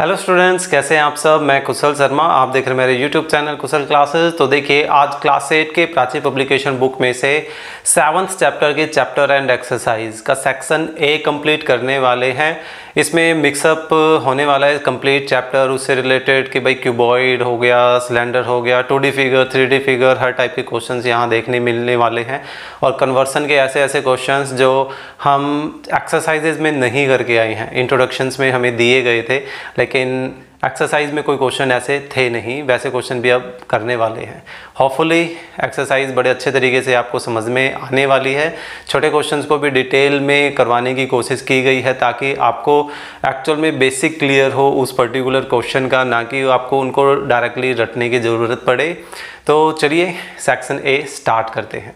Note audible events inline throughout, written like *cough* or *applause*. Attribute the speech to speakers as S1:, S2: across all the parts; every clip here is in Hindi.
S1: हेलो स्टूडेंट्स कैसे हैं आप सब मैं कुशल शर्मा आप देख रहे हैं मेरे यूट्यूब चैनल कुशल क्लासेस तो देखिए आज क्लास एट के प्राची पब्लिकेशन बुक में से सेवन्थ चैप्टर के चैप्टर एंड एक्सरसाइज का सेक्शन ए कंप्लीट करने वाले हैं इसमें मिक्सअप होने वाला है कंप्लीट चैप्टर उससे रिलेटेड कि भाई क्यूबॉइड हो गया सिलेंडर हो गया टू फिगर थ्री फिगर हर टाइप के क्वेश्चन यहाँ देखने मिलने वाले हैं और कन्वर्सन के ऐसे ऐसे क्वेश्चन जो हम एक्सरसाइजेज में नहीं करके आए हैं इंट्रोडक्शंस में हमें दिए गए थे लाइक लेकिन एक्सरसाइज में कोई क्वेश्चन ऐसे थे नहीं वैसे क्वेश्चन भी अब करने वाले हैं होपफुली एक्सरसाइज बड़े अच्छे तरीके से आपको समझ में आने वाली है छोटे क्वेश्चंस को भी डिटेल में करवाने की कोशिश की गई है ताकि आपको एक्चुअल में बेसिक क्लियर हो उस पर्टिकुलर क्वेश्चन का ना कि आपको उनको डायरेक्टली रटने की ज़रूरत पड़े तो चलिए सेक्शन ए स्टार्ट करते हैं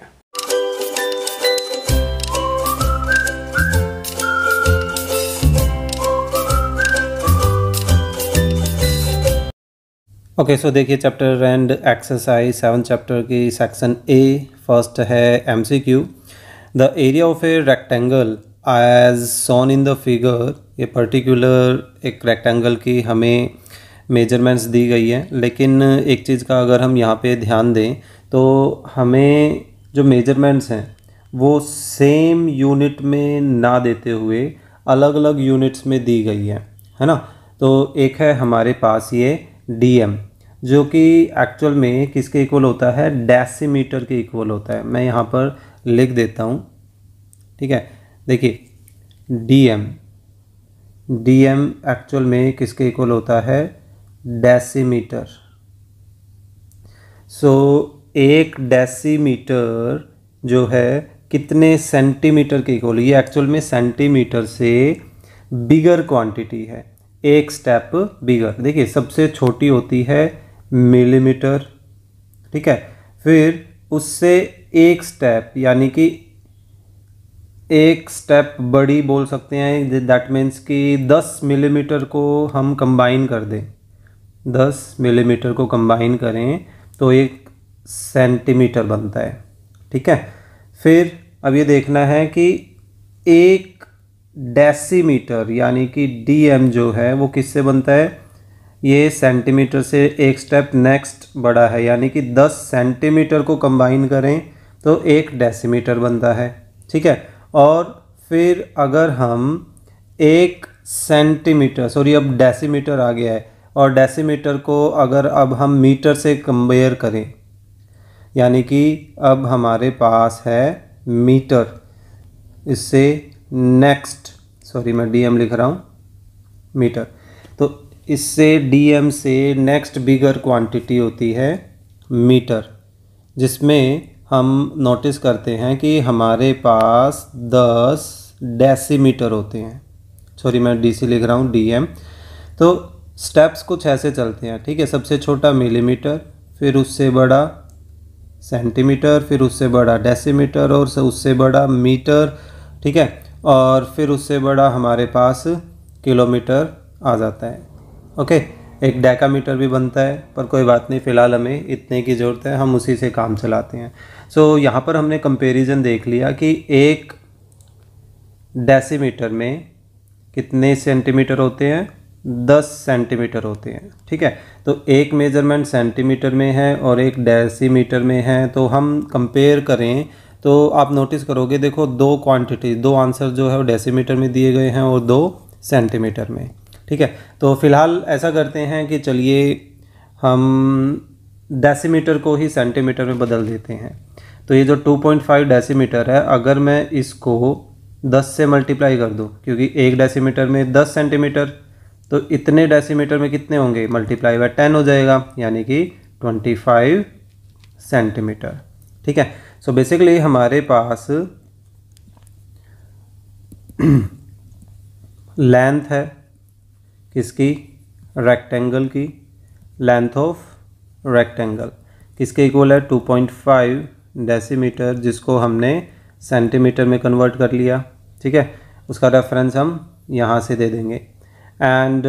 S1: ओके सो देखिए chapter end exercise seven chapter की सेक्शन ए फर्स्ट है MCQ the area of a rectangle as shown in the figure ये पर्टिकुलर एक रेक्टेंगल की हमें मेजरमेंट्स दी गई है लेकिन एक चीज़ का अगर हम यहाँ पे ध्यान दें तो हमें जो मेजरमेंट्स हैं वो सेम यूनिट में ना देते हुए अलग अलग यूनिट्स में दी गई है है ना तो एक है हमारे पास ये डीएम जो कि एक्चुअल में किसके इक्वल होता है डेसीमीटर के इक्वल होता है मैं यहाँ पर लिख देता हूँ ठीक है देखिए डीएम डीएम एक्चुअल में किसके इक्वल होता है डेसीमीटर सो so, एक डेसीमीटर जो है कितने सेंटीमीटर के इक्वल ये एक्चुअल में सेंटीमीटर से बिगर क्वांटिटी है एक स्टेप बिगर देखिए सबसे छोटी होती है मिलीमीटर ठीक है फिर उससे एक स्टेप यानी कि एक स्टेप बड़ी बोल सकते हैं दैट मीन्स कि दस मिलीमीटर को हम कंबाइन कर दें दस मिलीमीटर को कंबाइन करें तो एक सेंटीमीटर बनता है ठीक है फिर अब ये देखना है कि एक डेसीमीटर यानी कि डीएम जो है वो किससे बनता है ये सेंटीमीटर से एक स्टेप नेक्स्ट बड़ा है यानी कि 10 सेंटीमीटर को कंबाइन करें तो एक डेसीमीटर बनता है ठीक है और फिर अगर हम एक सेंटीमीटर सॉरी अब डेसीमीटर आ गया है और डेसीमीटर को अगर अब हम मीटर से कंपेयर करें यानी कि अब हमारे पास है मीटर इससे नेक्स्ट सॉरी मैं डीएम लिख रहा हूँ मीटर तो इससे डीएम से नेक्स्ट बिगर क्वांटिटी होती है मीटर जिसमें हम नोटिस करते हैं कि हमारे पास दस डेसीमीटर होते हैं सॉरी मैं डीसी लिख रहा हूँ डीएम तो स्टेप्स कुछ ऐसे चलते हैं ठीक है सबसे छोटा मिलीमीटर फिर उससे बड़ा सेंटीमीटर फिर उससे बड़ा डेसीमीटर और उससे बड़ा मीटर ठीक है और फिर उससे बड़ा हमारे पास किलोमीटर आ जाता है ओके एक डेकामीटर भी बनता है पर कोई बात नहीं फ़िलहाल हमें इतने की ज़रूरत है हम उसी से काम चलाते हैं सो so, यहाँ पर हमने कंपेरिज़न देख लिया कि एक डेसीमीटर में कितने सेंटीमीटर होते हैं दस सेंटीमीटर होते हैं ठीक है तो एक मेजरमेंट सेंटीमीटर में है और एक डेसीमीटर में है तो हम कंपेयर करें तो आप नोटिस करोगे देखो दो क्वांटिटी दो आंसर जो है वो डेसीमीटर में दिए गए हैं और दो सेंटीमीटर में ठीक है तो फिलहाल ऐसा करते हैं कि चलिए हम डेसीमीटर को ही सेंटीमीटर में बदल देते हैं तो ये जो 2.5 डेसीमीटर है अगर मैं इसको 10 से मल्टीप्लाई कर दूँ क्योंकि एक डेसीमीटर में 10 सेंटीमीटर तो इतने डेसीमीटर में कितने होंगे मल्टीप्लाई बाय टेन हो जाएगा यानी कि 25 सेंटीमीटर ठीक है सो so बेसिकली हमारे पास लेंथ है किसकी रेक्टेंगल की लेंथ ऑफ रेक्टेंगल किसके इक्वल है 2.5 डेसीमीटर जिसको हमने सेंटीमीटर में कन्वर्ट कर लिया ठीक है उसका रेफरेंस हम यहाँ से दे देंगे and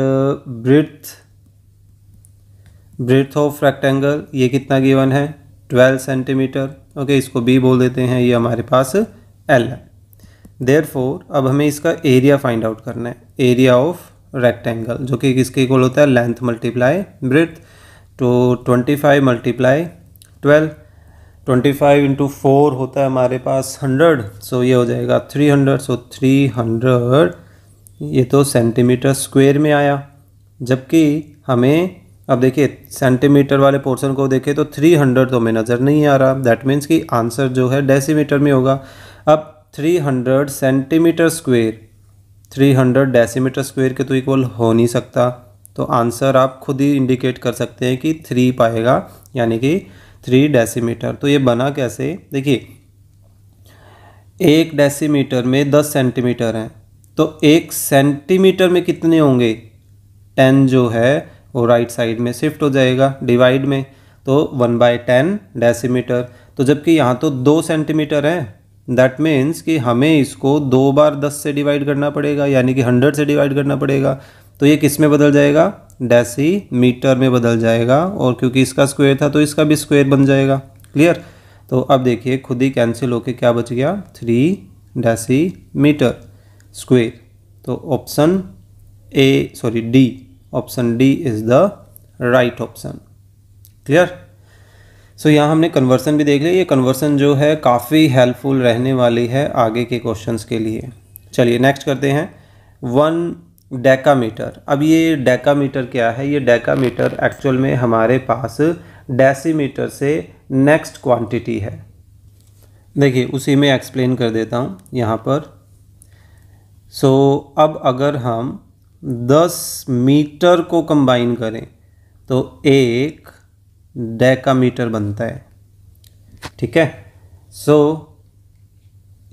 S1: breadth breadth of rectangle ये कितना गिवन है ट्वेल्व सेंटीमीटर ओके इसको बी बोल देते हैं ये हमारे पास एल है देर फोर अब हमें इसका एरिया फाइंड आउट करना है एरिया ऑफ रेक्टेंगल जो कि किसके इक्वल होता है लेंथ मल्टीप्लाई ब्रिथ तो twenty five multiply twelve twenty five into four होता है हमारे पास हंड्रेड सो ये हो जाएगा three hundred so three hundred ये तो सेंटीमीटर स्क्वेयर में आया जबकि हमें अब देखिए सेंटीमीटर वाले पोर्शन को देखें तो 300 तो हमें नज़र नहीं आ रहा दैट मीन्स कि आंसर जो है डेसीमीटर में होगा अब 300 सेंटीमीटर स्क्वेयर 300 डेसीमीटर स्क्वेयर के तो इक्वल हो नहीं सकता तो आंसर आप खुद ही इंडिकेट कर सकते हैं कि थ्री पाएगा यानी कि थ्री डेसीमीटर तो ये बना कैसे देखिए एक डेसीमीटर में दस सेंटीमीटर हैं तो एक सेंटीमीटर में कितने होंगे टेन जो है वो राइट साइड में शिफ्ट हो जाएगा डिवाइड में तो वन बाय टेन डेसीमीटर तो जबकि यहाँ तो दो सेंटीमीटर है दैट मीन्स कि हमें इसको दो बार दस से डिवाइड करना पड़ेगा यानी कि हंड्रेड से डिवाइड करना पड़ेगा तो ये किस में बदल जाएगा डेसी मीटर में बदल जाएगा और क्योंकि इसका स्क्वायर था तो इसका भी स्क्वायर बन जाएगा क्लियर तो अब देखिए खुद ही कैंसिल होके क्या बच गया थ्री डेसी मीटर स्क्वेयर तो option A sorry D option D is the right option clear so यहाँ हमने कन्वर्सन भी देख लिया ये कन्वर्सन जो है काफ़ी हेल्पफुल रहने वाली है आगे के क्वेश्चंस के लिए चलिए नेक्स्ट करते हैं वन डेकामीटर अब ये डेकामीटर क्या है ये डेकामीटर एक्चुअल में हमारे पास डेसीमीटर से नेक्स्ट क्वांटिटी है देखिए उसी में एक्सप्लेन कर देता हूँ यहाँ पर सो so, अब अगर हम दस मीटर को कंबाइन करें तो एक डेकामीटर बनता है ठीक है सो so,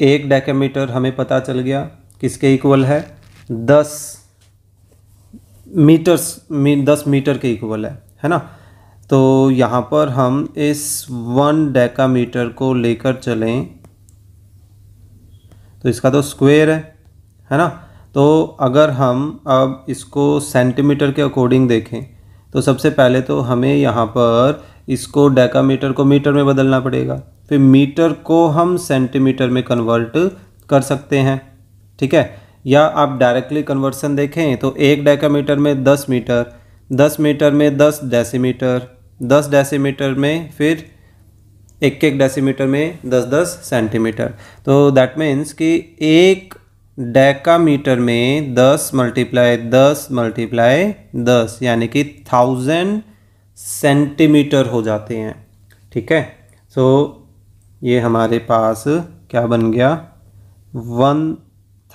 S1: एक डेकामीटर हमें पता चल गया किसके इक्वल है दस मीटर्स मी, दस मीटर के इक्वल है है ना तो यहाँ पर हम इस वन डेकामीटर को लेकर चलें तो इसका तो स्क्वायर है है ना तो अगर हम अब इसको सेंटीमीटर के अकॉर्डिंग देखें तो सबसे पहले तो हमें यहाँ पर इसको डेकामीटर को मीटर में बदलना पड़ेगा फिर मीटर को हम सेंटीमीटर में कन्वर्ट कर सकते हैं ठीक है या आप डायरेक्टली कन्वर्सन देखें तो एक डेकामीटर में दस मीटर दस मीटर में दस डेसीमीटर दस डेसीमीटर में फिर एक एक डेसीमीटर में दस दस सेंटीमीटर तो दैट मीन्स कि एक डेकामीटर में दस मल्टीप्लाई दस मल्टीप्लाई दस यानी कि थाउजेंड सेंटीमीटर हो जाते हैं ठीक है सो so, ये हमारे पास क्या बन गया वन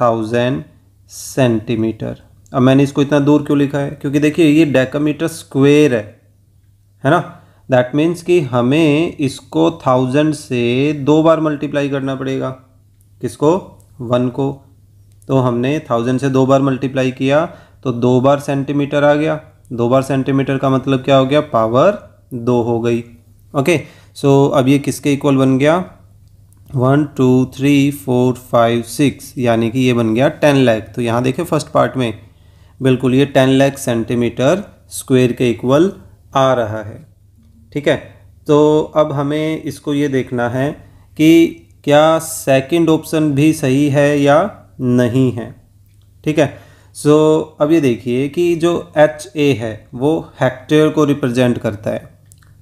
S1: थाउजेंड सेंटीमीटर अब मैंने इसको इतना दूर क्यों लिखा है क्योंकि देखिए ये डेकामीटर स्क्वेयर है है ना दैट मीन्स कि हमें इसको थाउजेंड से दो बार मल्टीप्लाई करना पड़ेगा किसको वन को तो हमने थाउजेंड से दो बार मल्टीप्लाई किया तो दो बार सेंटीमीटर आ गया दो बार सेंटीमीटर का मतलब क्या हो गया पावर दो हो गई ओके सो अब ये किसके इक्वल बन गया one two three four five six यानी कि ये बन गया टेन लैख तो यहाँ देखें फर्स्ट पार्ट में बिल्कुल ये टेन लैख सेंटीमीटर स्क्वेयर के इक्वल आ रहा है ठीक है तो अब हमें इसको ये देखना है कि क्या सेकंड ऑप्शन भी सही है या नहीं है ठीक है सो so, अब ये देखिए कि जो एच ए है वो हेक्टेयर को रिप्रेजेंट करता है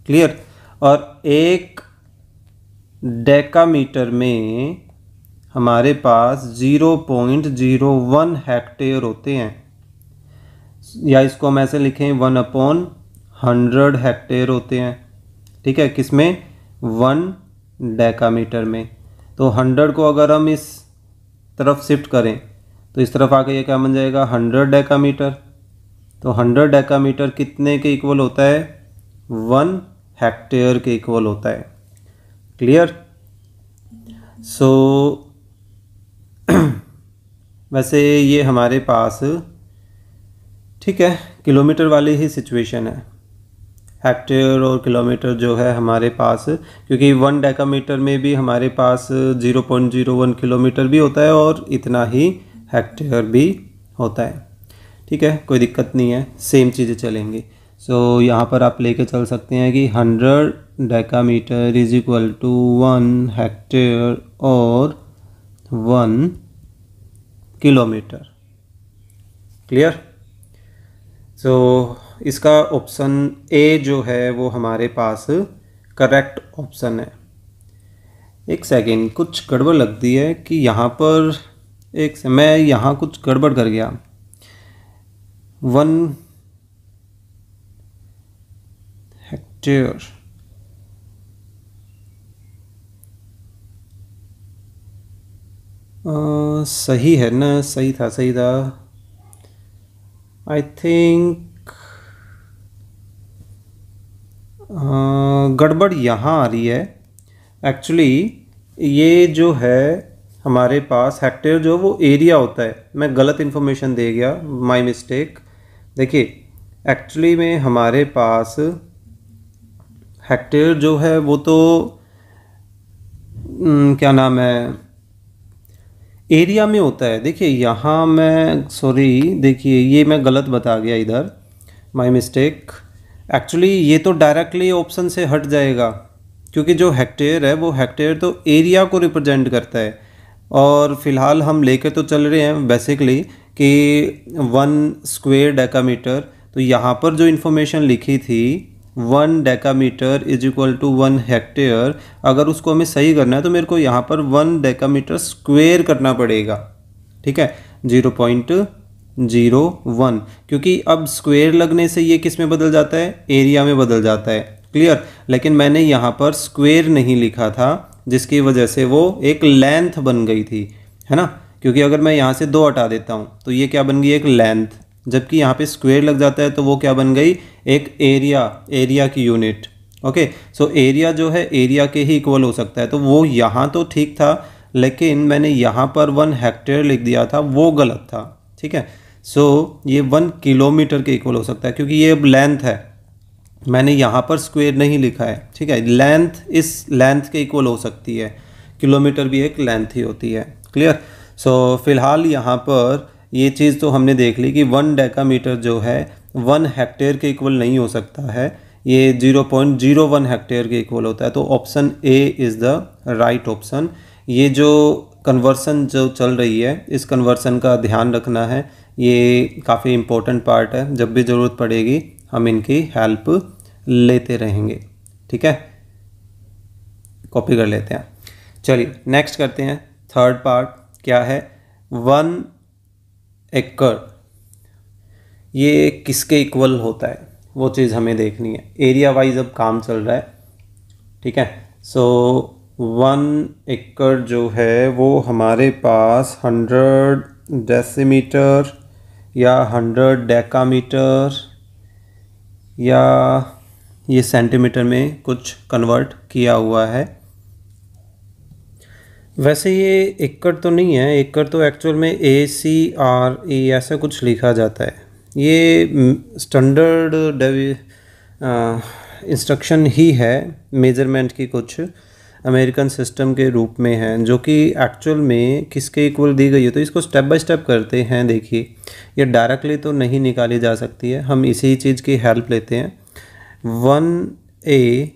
S1: क्लियर और एक डेकामीटर में हमारे पास 0.01 हेक्टेयर होते हैं या इसको हम ऐसे लिखें वन अपॉन हंड्रेड हेक्टेयर होते हैं ठीक है किसमें वन डेकामीटर में तो हंड्रेड को अगर हम इस तरफ शिफ्ट करें तो इस तरफ आके ये क्या बन जाएगा हंड्रेड डेकामीटर तो हंड्रेड डेकामीटर कितने के इक्वल होता है वन हेक्टेयर के इक्वल होता है क्लियर सो so, *clears throat* वैसे ये हमारे पास ठीक है किलोमीटर वाली ही सिचुएशन है हेक्टेयर और किलोमीटर जो है हमारे पास क्योंकि वन डेकामीटर में भी हमारे पास 0.01 किलोमीटर भी होता है और इतना ही हेक्टेयर भी होता है ठीक है कोई दिक्कत नहीं है सेम चीज़ें चलेंगी सो so, यहाँ पर आप लेके चल सकते हैं कि 100 decametre is equal to one hectare और वन किलोमीटर क्लियर सो इसका ऑप्शन ए जो है वो हमारे पास करेक्ट ऑप्शन है एक सेकेंड कुछ गड़बड़ लगती है कि यहाँ पर एक मैं यहाँ कुछ गड़बड़ कर गया वन हेक्टेयर सही है ना सही था सही था आई थिंक गड़बड़ यहाँ आ रही है एक्चुअली ये जो है हमारे पास हेक्टेयर जो वो एरिया होता है मैं गलत इन्फॉर्मेशन दे गया माय मिस्टेक देखिए एक्चुअली में हमारे पास हेक्टेयर जो है वो तो न, हम्म, क्या नाम है एरिया में होता है देखिए यहाँ मैं सॉरी देखिए ये मैं गलत बता गया इधर माय मिस्टेक एक्चुअली ये तो डायरेक्टली ऑप्शन से हट जाएगा क्योंकि जो हेक्टेयर है वो हेक्टेयर तो एरिया को रिप्रेजेंट करता है और फिलहाल हम लेकर तो चल रहे हैं बेसिकली कि वन स्क्वेयर डेकामीटर तो यहाँ पर जो इन्फॉर्मेशन लिखी थी one decametre is equal to one hectare अगर उसको हमें सही करना है तो मेरे को यहाँ पर वन डेकामीटर स्क्वेयर करना पड़ेगा ठीक है जीरो पॉइंट ज़ीरो वन क्योंकि अब स्क्वेयर लगने से ये किस में बदल जाता है एरिया में बदल जाता है क्लियर लेकिन मैंने यहाँ पर स्क्वेयर नहीं लिखा था जिसकी वजह से वो एक लेंथ बन गई थी है ना क्योंकि अगर मैं यहाँ से दो हटा देता हूँ तो ये क्या बन गई एक लेंथ जबकि यहाँ पे स्क्वेयर लग जाता है तो वो क्या बन गई एक एरिया एरिया की यूनिट ओके सो एरिया जो है एरिया के ही इक्वल हो सकता है तो वो यहाँ तो ठीक था लेकिन मैंने यहाँ पर वन हेक्टेयर लिख दिया था वो गलत था ठीक है सो so, ये वन किलोमीटर के इक्वल हो सकता है क्योंकि ये अब लेंथ है मैंने यहाँ पर स्क्वेयर नहीं लिखा है ठीक है लेंथ इस लेंथ के इक्वल हो सकती है किलोमीटर भी एक लेंथ ही होती है क्लियर सो so, फिलहाल यहाँ पर ये चीज़ तो हमने देख ली कि वन डेकामीटर जो है वन हेक्टेयर के इक्वल नहीं हो सकता है ये zero point zero one hectare के इक्वल होता है तो option A is the right option ये जो कन्वर्सन जो चल रही है इस कन्वर्सन का ध्यान रखना है ये काफ़ी इम्पोर्टेंट पार्ट है जब भी ज़रूरत पड़ेगी हम इनकी हेल्प लेते रहेंगे ठीक है कॉपी कर लेते हैं चलिए नेक्स्ट करते हैं थर्ड पार्ट क्या है वन एकड़ ये किसके इक्वल होता है वो चीज़ हमें देखनी है एरिया वाइज अब काम चल रहा है ठीक है सो वन एकड़ जो है वो हमारे पास हंड्रेड डेसीमीटर या हंड्रेड डेकामीटर या ये सेंटीमीटर में कुछ कन्वर्ट किया हुआ है वैसे ये एकड़ तो नहीं है एकड़ तो एक्चुअल में ए सी आर ई ऐसा कुछ लिखा जाता है ये स्टैंडर्ड इंस्ट्रक्शन ही है मेजरमेंट की कुछ अमेरिकन सिस्टम के रूप में हैं जो कि एक्चुअल में किसके इक्वल दी गई है तो इसको स्टेप बाय स्टेप करते हैं देखिए ये डायरेक्टली तो नहीं निकाली जा सकती है हम इसी चीज़ की हेल्प लेते हैं one A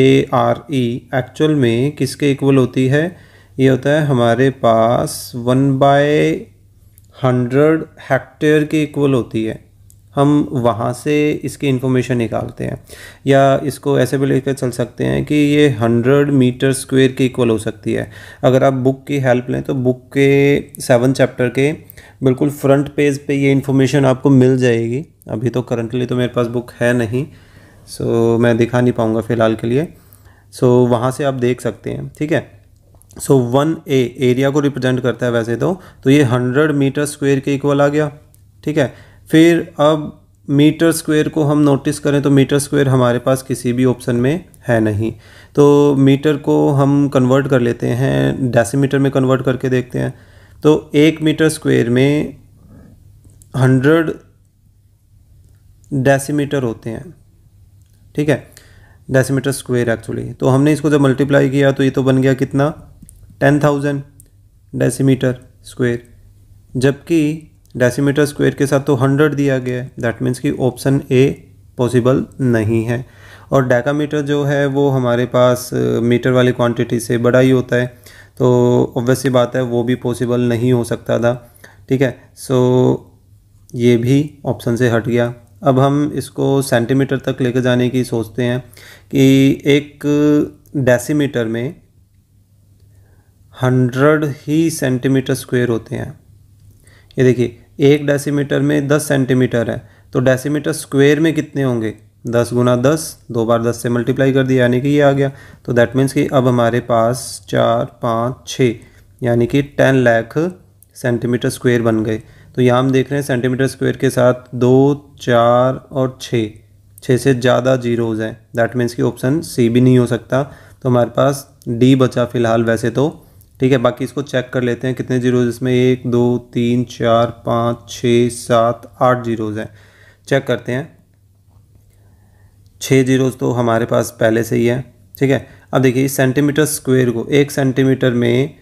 S1: A R E actual में किसके इक्वल होती है ये होता है हमारे पास वन बाय हंड्रेड हेक्टेयर के इक्वल होती है हम वहाँ से इसकी इन्फॉर्मेशन निकालते हैं या इसको ऐसे भी लेकर चल सकते हैं कि ये हंड्रेड मीटर स्क्वेयर के इक्वल हो सकती है अगर आप बुक की हेल्प लें तो बुक के सेवन चैप्टर के बिल्कुल फ्रंट पेज पे ये इन्फॉर्मेशन आपको मिल जाएगी अभी तो करंटली तो मेरे पास बुक है नहीं सो मैं दिखा नहीं पाऊँगा फ़िलहाल के लिए सो वहाँ से आप देख सकते हैं ठीक है सो वन ए एरिया को रिप्रेजेंट करता है वैसे तो तो ये हंड्रेड मीटर स्क्वेयर के इक्वल आ गया ठीक है फिर अब मीटर स्क्वायर को हम नोटिस करें तो मीटर स्क्वायर हमारे पास किसी भी ऑप्शन में है नहीं तो मीटर को हम कन्वर्ट कर लेते हैं डेसीमीटर में कन्वर्ट करके देखते हैं तो एक मीटर स्क्वायर में हंड्रेड डेसीमीटर होते हैं ठीक है डेसीमीटर स्क्वायर एक्चुअली तो हमने इसको जब मल्टीप्लाई किया तो ये तो बन गया कितना टेन थाउजेंड डेसीमीटर स्क्वायर जबकि डेसीमीटर स्क्वायर के साथ तो हंड्रेड दिया गया है दैट मीन्स कि ऑप्शन ए पॉसिबल नहीं है और डेकामीटर जो है वो हमारे पास मीटर वाली क्वांटिटी से बड़ा ही होता है तो ऑब्वियस सी बात है वो भी पॉसिबल नहीं हो सकता था ठीक है सो ये भी ऑप्शन से हट गया अब हम इसको सेंटीमीटर तक लेकर जाने की सोचते हैं कि एक डेसीमीटर में हंड्रेड ही सेंटीमीटर स्क्वायर होते हैं ये देखिए एक डेसीमीटर में दस सेंटीमीटर है तो डेसीमीटर स्क्वेयर में कितने होंगे दस गुना दस दो बार दस से मल्टीप्लाई कर दिया यानी कि ये आ गया तो दैट मीन्स कि अब हमारे पास चार पाँच छः यानी कि टेन लाख सेंटीमीटर स्क्वेयर बन गए तो यहाँ हम देख रहे हैं सेंटीमीटर स्क्वेयर के साथ दो चार और छः छः से ज़्यादा जीरोज़ हैं दैट मीन्स कि ऑप्शन सी भी नहीं हो सकता तो हमारे पास डी बचा फ़िलहाल वैसे तो ठीक है बाकी इसको चेक कर लेते हैं कितने जीरोज़ इसमें एक दो तीन चार पाँच छः सात आठ जीरोज़ हैं चेक करते हैं छः जीरोज़ तो हमारे पास पहले से ही है ठीक है अब देखिए इस सेंटीमीटर स्क्वेयर को एक सेंटीमीटर में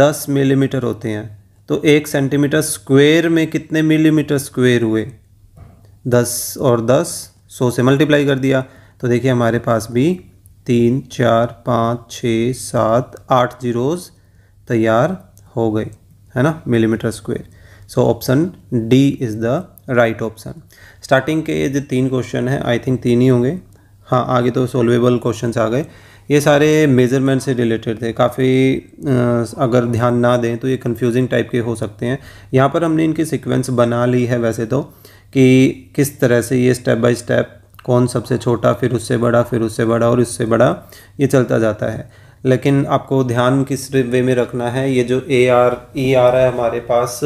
S1: दस मिलीमीटर होते हैं तो एक सेंटीमीटर स्क्वेयर में कितने मिलीमीटर स्क्वेयर हुए दस और दस सौ से मल्टीप्लाई कर दिया तो देखिए हमारे पास भी तीन चार पाँच छः सात आठ जीरोज़ तैयार हो गई है ना millimetre square so option D is the right option starting के ये जो तीन क्वेश्चन हैं आई थिंक तीन ही होंगे हाँ आगे तो सोल्वेबल क्वेश्चन आ गए ये सारे मेजरमेंट से रिलेटेड थे काफ़ी अगर ध्यान ना दें तो ये कंफ्यूजिंग टाइप के हो सकते हैं यहाँ पर हमने इनकी सिक्वेंस बना ली है वैसे तो कि किस तरह से ये स्टेप बाय स्टेप कौन सबसे छोटा फिर उससे बड़ा फिर उससे बड़ा और उससे बड़ा ये चलता जाता है लेकिन आपको ध्यान किस वे में रखना है ये जो ए आर ई आर है हमारे पास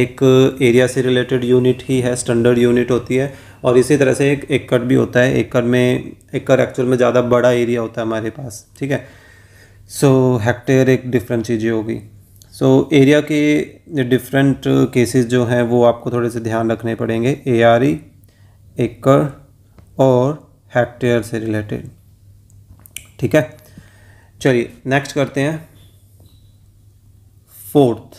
S1: एक एरिया से रिलेटेड यूनिट ही है स्टैंडर्ड यूनिट होती है और इसी तरह से एक एकड़ भी होता है एकड़ में एकड़ एक्चुअल में ज़्यादा बड़ा एरिया होता है हमारे पास ठीक है सो हेक्टेयर एक डिफरेंट चीज़ें होगी सो एरिया के डिफरेंट केसेस जो हैं वो आपको थोड़े से ध्यान रखने पड़ेंगे ए आर ई एकड़ और हेक्टेयर से रिलेटेड ठीक है चलिए नेक्स्ट करते हैं फोर्थ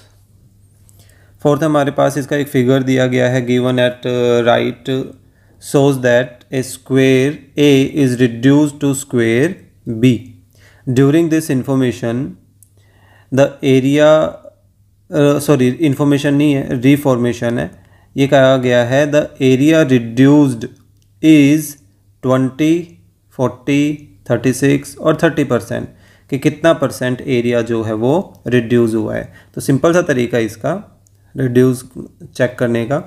S1: फोर्थ हमारे पास इसका एक फिगर दिया गया है given at right shows that a square A is reduce to square B during this information the area sorry information नहीं है रिफॉर्मेशन है ये कहा गया है the area reduced is twenty forty thirty six और थर्टी परसेंट कि कितना परसेंट एरिया जो है वो रिड्यूज़ हुआ है तो सिंपल सा तरीका इसका रिड्यूज़ चेक करने का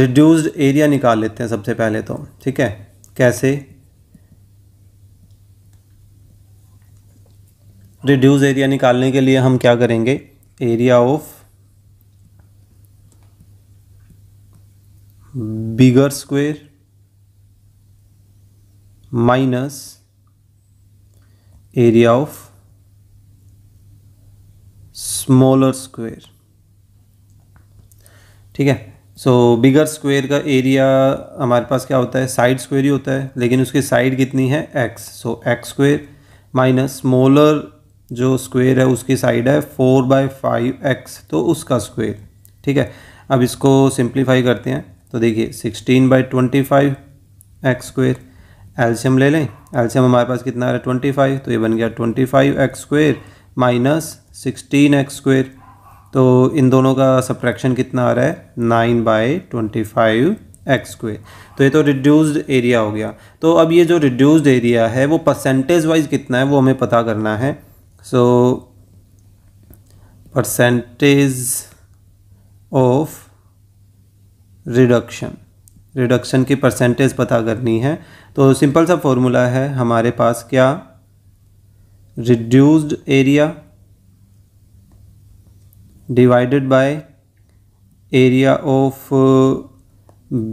S1: रिड्यूस्ड एरिया निकाल लेते हैं सबसे पहले तो ठीक है कैसे रिड्यूस एरिया निकालने के लिए हम क्या करेंगे area of bigger square minus area of smaller square ठीक है सो बिगर स्क्वेयर का एरिया हमारे पास क्या होता है साइड स्क्वेयर ही होता है लेकिन उसकी साइड कितनी है X so X square minus smaller जो स्क्वेयर है उसकी साइड है फोर बाय फाइव एक्स तो उसका स्क्वेयर ठीक है अब इसको सिंप्लीफाई करते हैं तो देखिए sixteen by twenty five X square एल्शियम ले लें एल्शियम हमारे पास कितना आ रहा है ट्वेंटी फाइव तो ये बन गया twenty five X square minus sixteen X square तो इन दोनों का सब्ट्रैक्शन कितना आ रहा है nine by twenty five X square तो ये तो रिड्यूस्ड एरिया हो गया तो अब ये जो रिड्यूस्ड एरिया है वो परसेंटेज वाइज कितना है वो हमें पता करना है so percentage of reduction reduction की परसेंटेज पता करनी है तो सिंपल सा फॉर्मूला है हमारे पास क्या reduced area divided by area of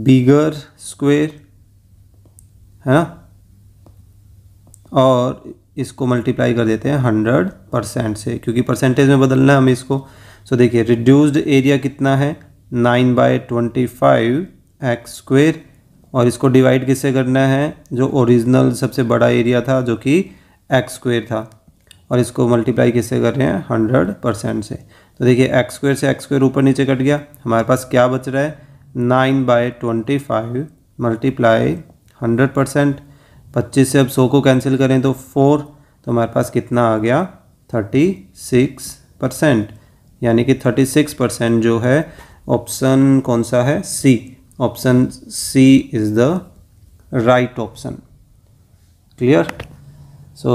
S1: bigger square है ना और इसको मल्टीप्लाई कर देते हैं हंड्रेड परसेंट से क्योंकि परसेंटेज में बदलना है हमें इसको सो देखिए रिड्यूस्ड एरिया कितना है nine by twenty five X square और इसको डिवाइड किससे करना है जो ओरिजिनल सबसे बड़ा एरिया था जो कि एक्स स्क्वेयर था और इसको मल्टीप्लाई किससे कर रहे हैं हंड्रेड परसेंट से तो देखिए एक्स स्क्वेयर से एक्स स्क्वेयर ऊपर नीचे कट गया हमारे पास क्या बच रहा है nine by twenty five multiply hundred percent पच्चीस से अब सौ को कैंसिल करें तो फोर तो हमारे पास कितना आ गया थर्टी सिक्स परसेंट यानी कि थर्टी सिक्स परसेंट जो है ऑप्शन कौन सा है C option C is the right option clear so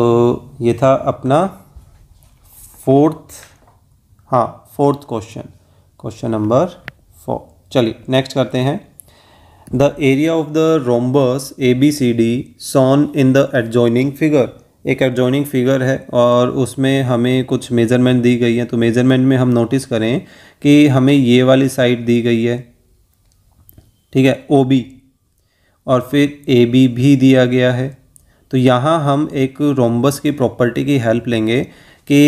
S1: ये था अपना फोर्थ हाँ fourth question question number four चलिए नेक्स्ट करते हैं the area of the rhombus A B C D shown in the adjoining figure एक एडजॉइनिंग फिगर है और उसमें हमें कुछ मेजरमेंट दी गई है तो मेजरमेंट में हम नोटिस करें कि हमें ये वाली साइड दी गई है ठीक है ओ बी और फिर ए बी भी दिया गया है तो यहाँ हम एक रोम्बस की प्रॉपर्टी की हेल्प लेंगे कि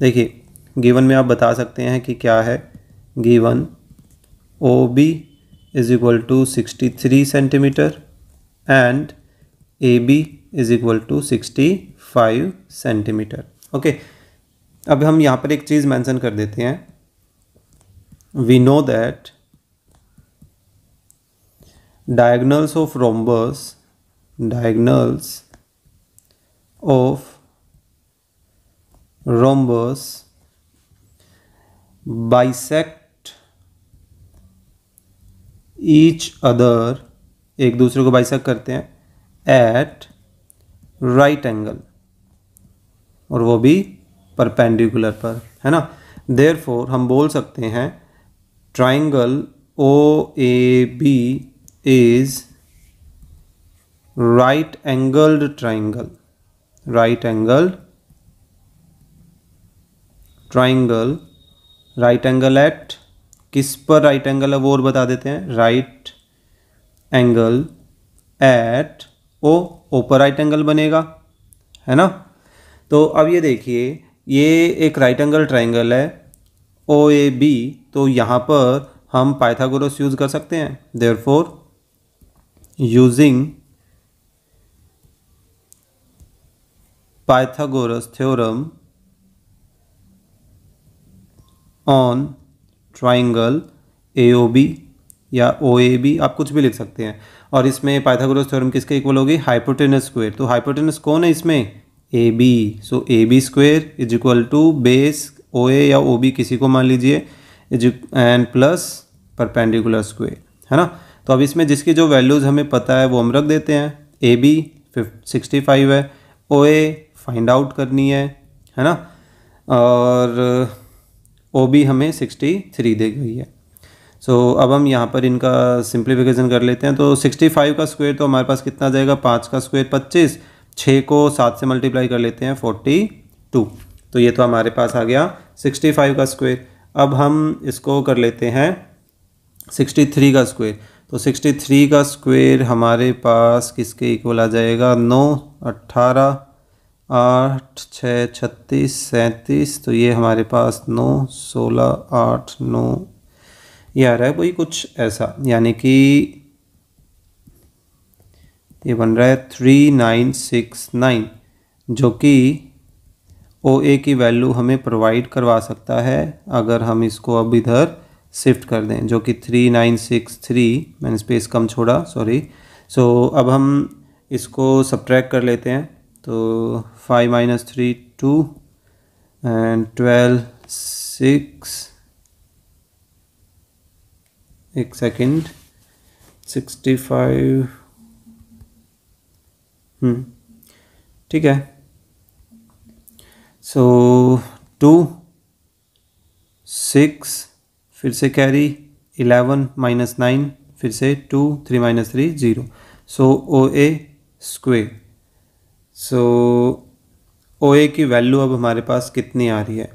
S1: देखिए गिवन में आप बता सकते हैं कि क्या है given O B is equal to sixty three centimetre and A B is equal to sixty five centimetre okay अब हम यहाँ पर एक चीज़ मेंशन कर देते हैं we know that diagonals of rhombus diagonals of rhombus bisect each other एक दूसरे को बाइसेक करते हैं एट राइट एंगल और वो भी परपेंडिकुलर पर है ना देर हम बोल सकते हैं triangle O A B is right angled triangle right angled triangle right angle at किस पर राइट एंगल है वो और बता देते हैं राइट एंगल एट ओ ओपर राइट एंगल बनेगा है ना तो अब ये देखिए ये एक राइट एंगल ट्राइंगल है ओ ए बी तो यहाँ पर हम पाइथागोरस यूज़ कर सकते हैं therefore using Pythagoras theorem on triangle A O B या ओ ए बी आप कुछ भी लिख सकते हैं और इसमें पाइथागोरस थ्योरम किसके इक्वल होगी हाइपोटेनस स्क्वायर तो हाइपोटेनस कौन है इसमें A B so A B square is equal to base O A या ओ बी किसी को मान लीजिए एंड प्लस परपेंडिकुलर स्क्वायर है ना तो अब इसमें जिसकी जो वैल्यूज़ हमें पता है वो हम रख देते हैं ए बी सिक्सटी फाइव है ओ ए फाइंड आउट करनी है है ना और ओ बी हमें सिक्सटी थ्री दे गई है सो so, अब हम यहाँ पर इनका सिंप्लीफिकेशन कर लेते हैं तो सिक्सटी फाइव का स्क्वायर तो हमारे पास कितना जाएगा पाँच का स्क्वायर पच्चीस छः को सात से मल्टीप्लाई कर लेते हैं फोर्टी टू तो ये तो हमारे पास आ गया सिक्सटी फाइव का स्क्वायर अब हम इसको कर लेते हैं सिक्सटी थ्री का स्क्वायर तो 63 का स्क्वेयर हमारे पास किसके इक्वल आ जाएगा नौ अट्ठारह आठ छः छत्तीस सैंतीस तो ये हमारे पास नौ सोलह आठ नौ ये आ रहा है कोई कुछ ऐसा यानी कि ये बन रहा है थ्री नाइन सिक्स नाइन जो कि ओ ए की वैल्यू हमें प्रोवाइड करवा सकता है अगर हम इसको अब इधर शिफ्ट कर दें जो कि थ्री नाइन सिक्स थ्री मैंने स्पेस कम छोड़ा सॉरी सो अब हम इसको सब्ट्रैक कर लेते हैं तो five minus three two and twelve six एक सेकेंड सिक्सटी फाइव ठीक है सो टू सिक्स फिर से कैरी इलेवन माइनस नाइन फिर से two three minus three zero so O A square so O A की वैल्यू अब हमारे पास कितनी आ रही है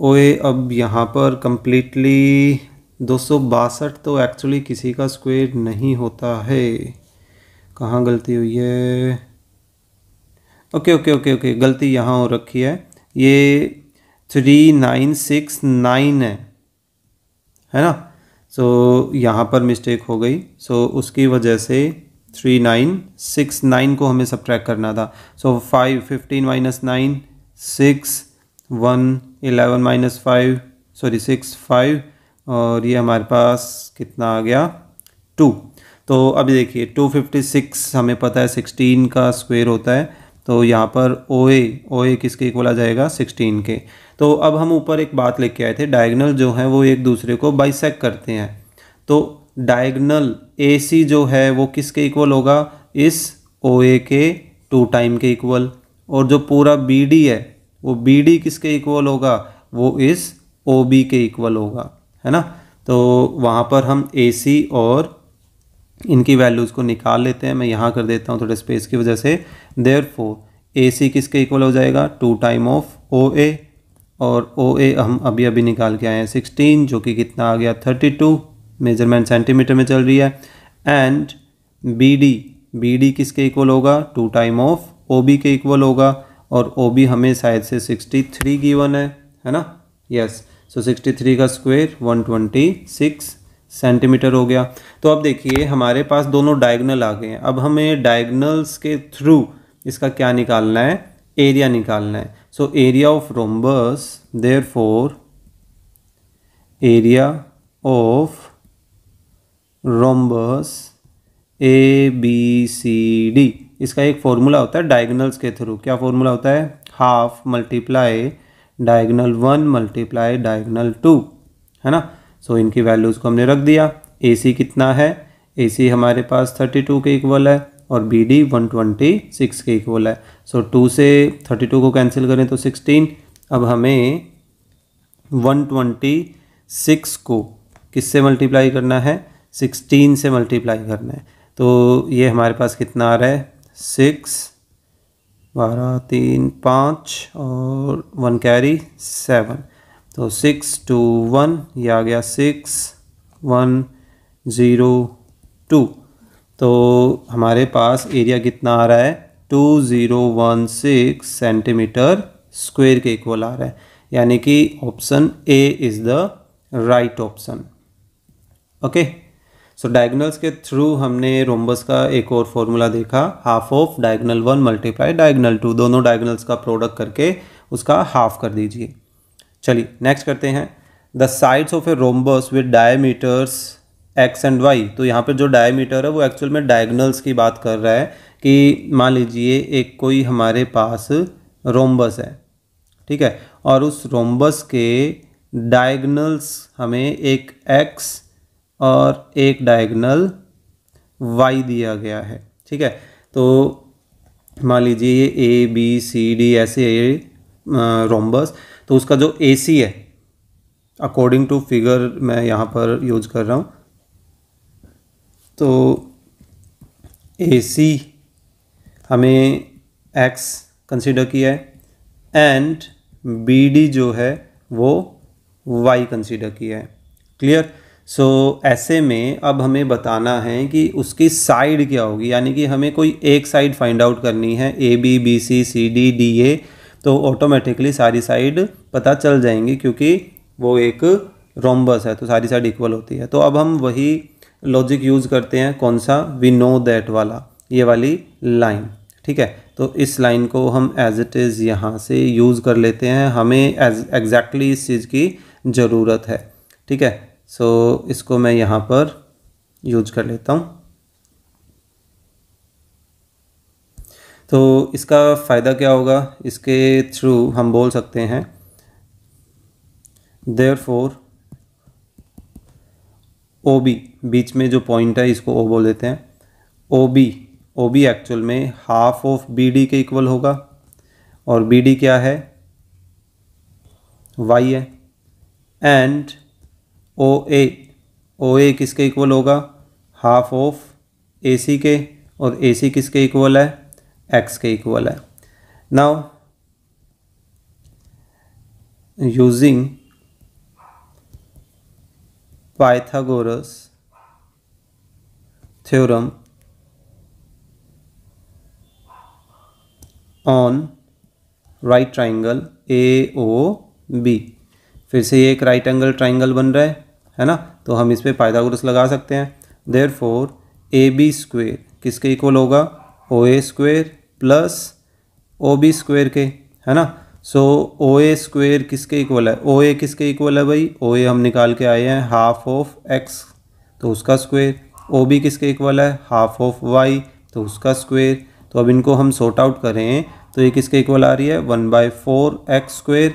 S1: ओ ए अब यहाँ पर कम्प्लीटली दो सौ बासठ तो एक्चुअली किसी का स्क्वेयर नहीं होता है कहाँ गलती हुई है ओके ओके ओके ओके गलती यहाँ हो रखी है ये थ्री नाइन सिक्स नाइन है है ना सो so, यहाँ पर मिस्टेक हो गई सो so, उसकी वजह से थ्री नाइन सिक्स नाइन को हमें ट्रैक करना था so five fifteen minus nine six one eleven minus five sorry six five और ये हमारे पास कितना आ गया टू तो अभी देखिए टू फिफ्टी सिक्स हमें पता है सिक्सटीन का स्क्वेयर होता है तो यहाँ पर ओ ए ओ ए किसके इक्वल आ जाएगा सिक्सटीन के तो अब हम ऊपर एक बात लेके आए थे डायगनल जो हैं वो एक दूसरे को बाइसेक करते हैं तो डायगनल ए सी जो है वो किसके इक्वल होगा इस ओ ए के टू टाइम के इक्वल और जो पूरा बी डी है वो बी डी किसके इक्वल होगा वो इस ओ बी के इक्वल होगा है ना तो वहाँ पर हम ए सी और इनकी वैल्यूज़ को निकाल लेते हैं मैं यहाँ कर देता हूँ थोड़े स्पेस की वजह से देयर फोर ए सी किसके इक्वल हो जाएगा two time of O A और ओ ए हम अभी अभी निकाल के आए हैं सिक्सटीन जो कि कितना आ गया थर्टी टू मेजरमेंट सेंटीमीटर में चल रही है and B D B D किसके इक्वल होगा two time of O B के इक्वल होगा और ओ बी हमें शायद से सिक्सटी थ्री की वन है है ना यस सो सिक्सटी थ्री का square one twenty six centimetre हो गया तो अब देखिए हमारे पास दोनों डायगनल आ गए हैं अब हमें डायगनल्स के थ्रू इसका क्या निकालना है एरिया निकालना है So area of rhombus therefore area of rhombus A B C D इसका एक फॉर्मूला होता है डायगनल्स के थ्रू क्या फॉर्मूला होता है half multiply diagonal one multiply diagonal two है ना सो so, इनकी वैल्यूज़ को हमने रख दिया ए सी कितना है ए सी हमारे पास थर्टी टू के इक्वल है और B D one twenty six के इक्वल है सो so, टू से थर्टी टू को कैंसिल करें तो सिक्सटीन अब हमें वन ट्वेंटी सिक्स को किससे मल्टीप्लाई करना है सिक्सटीन से मल्टीप्लाई करना है तो ये हमारे पास कितना आ रहा है सिक्स बारह तीन पाँच और वन कैरी सेवन तो सिक्स टू वन ये आ गया सिक्स वन ज़ीरो टू तो हमारे पास एरिया कितना आ रहा है two zero one six centimetre square के इक्वल आ रहा है यानी कि option A is the right option okay so diagonals के थ्रू हमने रोम्बस का एक और फॉर्मूला देखा half of diagonal one multiply diagonal two दोनों डायगनल्स का प्रोडक्ट करके उसका हाफ कर दीजिए चलिए नेक्स्ट करते हैं the sides of a rhombus with diameters X and Y तो यहाँ पर जो डायमीटर है वो एक्चुअल में डायगनल्स की बात कर रहा है कि मान लीजिए एक कोई हमारे पास रोम्बस है ठीक है और उस रोम्बस के डायगनल्स हमें एक एक्स और एक डायगनल वाई दिया गया है ठीक है तो मान लीजिए ये ए बी सी डी ऐसे ये रोम्बस तो उसका जो ए सी है अकॉर्डिंग टू फिगर मैं यहाँ पर यूज कर रहा हूँ तो ए सी हमें एक्स कंसिडर किया है एंड बी डी जो है वो वाई कंसिडर किया है क्लियर सो so, ऐसे में अब हमें बताना है कि उसकी साइड क्या होगी यानी कि हमें कोई एक साइड फाइंड आउट करनी है A B B C C D D A तो ऑटोमेटिकली सारी साइड पता चल जाएंगी क्योंकि वो एक रोम्बस है तो सारी साइड इक्वल होती है तो अब हम वही लॉजिक यूज़ करते हैं कौन सा वी नो दैट वाला ये वाली लाइन ठीक है तो इस लाइन को हम एज इट इज़ यहाँ से यूज़ कर लेते हैं हमें एज एग्जैक्टली इस चीज़ की ज़रूरत है ठीक है सो so, इसको मैं यहाँ पर यूज कर लेता हूँ तो इसका फ़ायदा क्या होगा इसके थ्रू हम बोल सकते हैं देयर फोर ओ बी बीच में जो पॉइंट है इसको ओ बोल देते हैं O B O B actual में हाफ ऑफ बी डी के इक्वल होगा और बी डी क्या है वाई है एंड ओ ए ओ ए किसके इक्वल होगा हाफ ऑफ ए सी के और ए सी किसके इक्वल है एक्स के इक्वल है now using Pythagoras theorem on right triangle A O B फिर से ये एक राइट एंगल ट्राइंगल बन रहा है है ना तो हम इस पर पाइथागोरस लगा सकते हैं therefore A B square किसके इक्वल होगा O A square plus O B square के है ना सो ओ ए स्क्वेयर किसके इक्वल है ओ ए किसके इक्वल है भाई ओ ए हम निकाल के आए हैं हाफ ऑफ एक्स तो उसका स्क्वेयर ओ बी किसके इक्वल है हाफ ऑफ वाई तो उसका स्क्वेयर तो अब इनको हम सॉर्ट आउट करें तो ये किसके इक्वल आ रही है one by four X square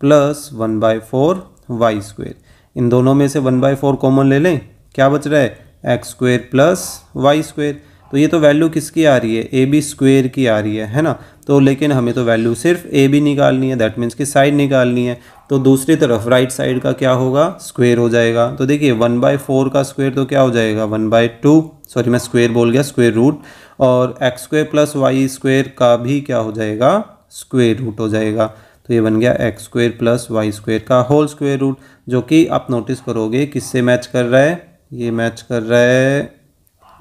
S1: plus one by four Y square इन दोनों में से वन बाय फोर कॉमन ले लें क्या बच रहा है X square plus Y square तो ये तो वैल्यू किसकी आ रही है ए बी स्क्वेयर की आ रही है है ना तो लेकिन हमें तो वैल्यू सिर्फ ए बी निकालनी है दैट मीन्स की साइड निकालनी है तो दूसरी तरफ राइट साइड का क्या होगा स्क्वेयर हो जाएगा तो देखिए वन बाय फोर का स्क्वेयर तो क्या हो जाएगा वन बाय टू सॉरी मैं स्क्वेयर बोल गया स्क्वेयर रूट और X square plus Y square का भी क्या हो जाएगा स्क्वेयर रूट हो जाएगा तो ये बन गया X square plus Y square का होल स्क्वेयर रूट जो कि आप नोटिस करोगे किससे मैच कर रहा है ये मैच कर रहा है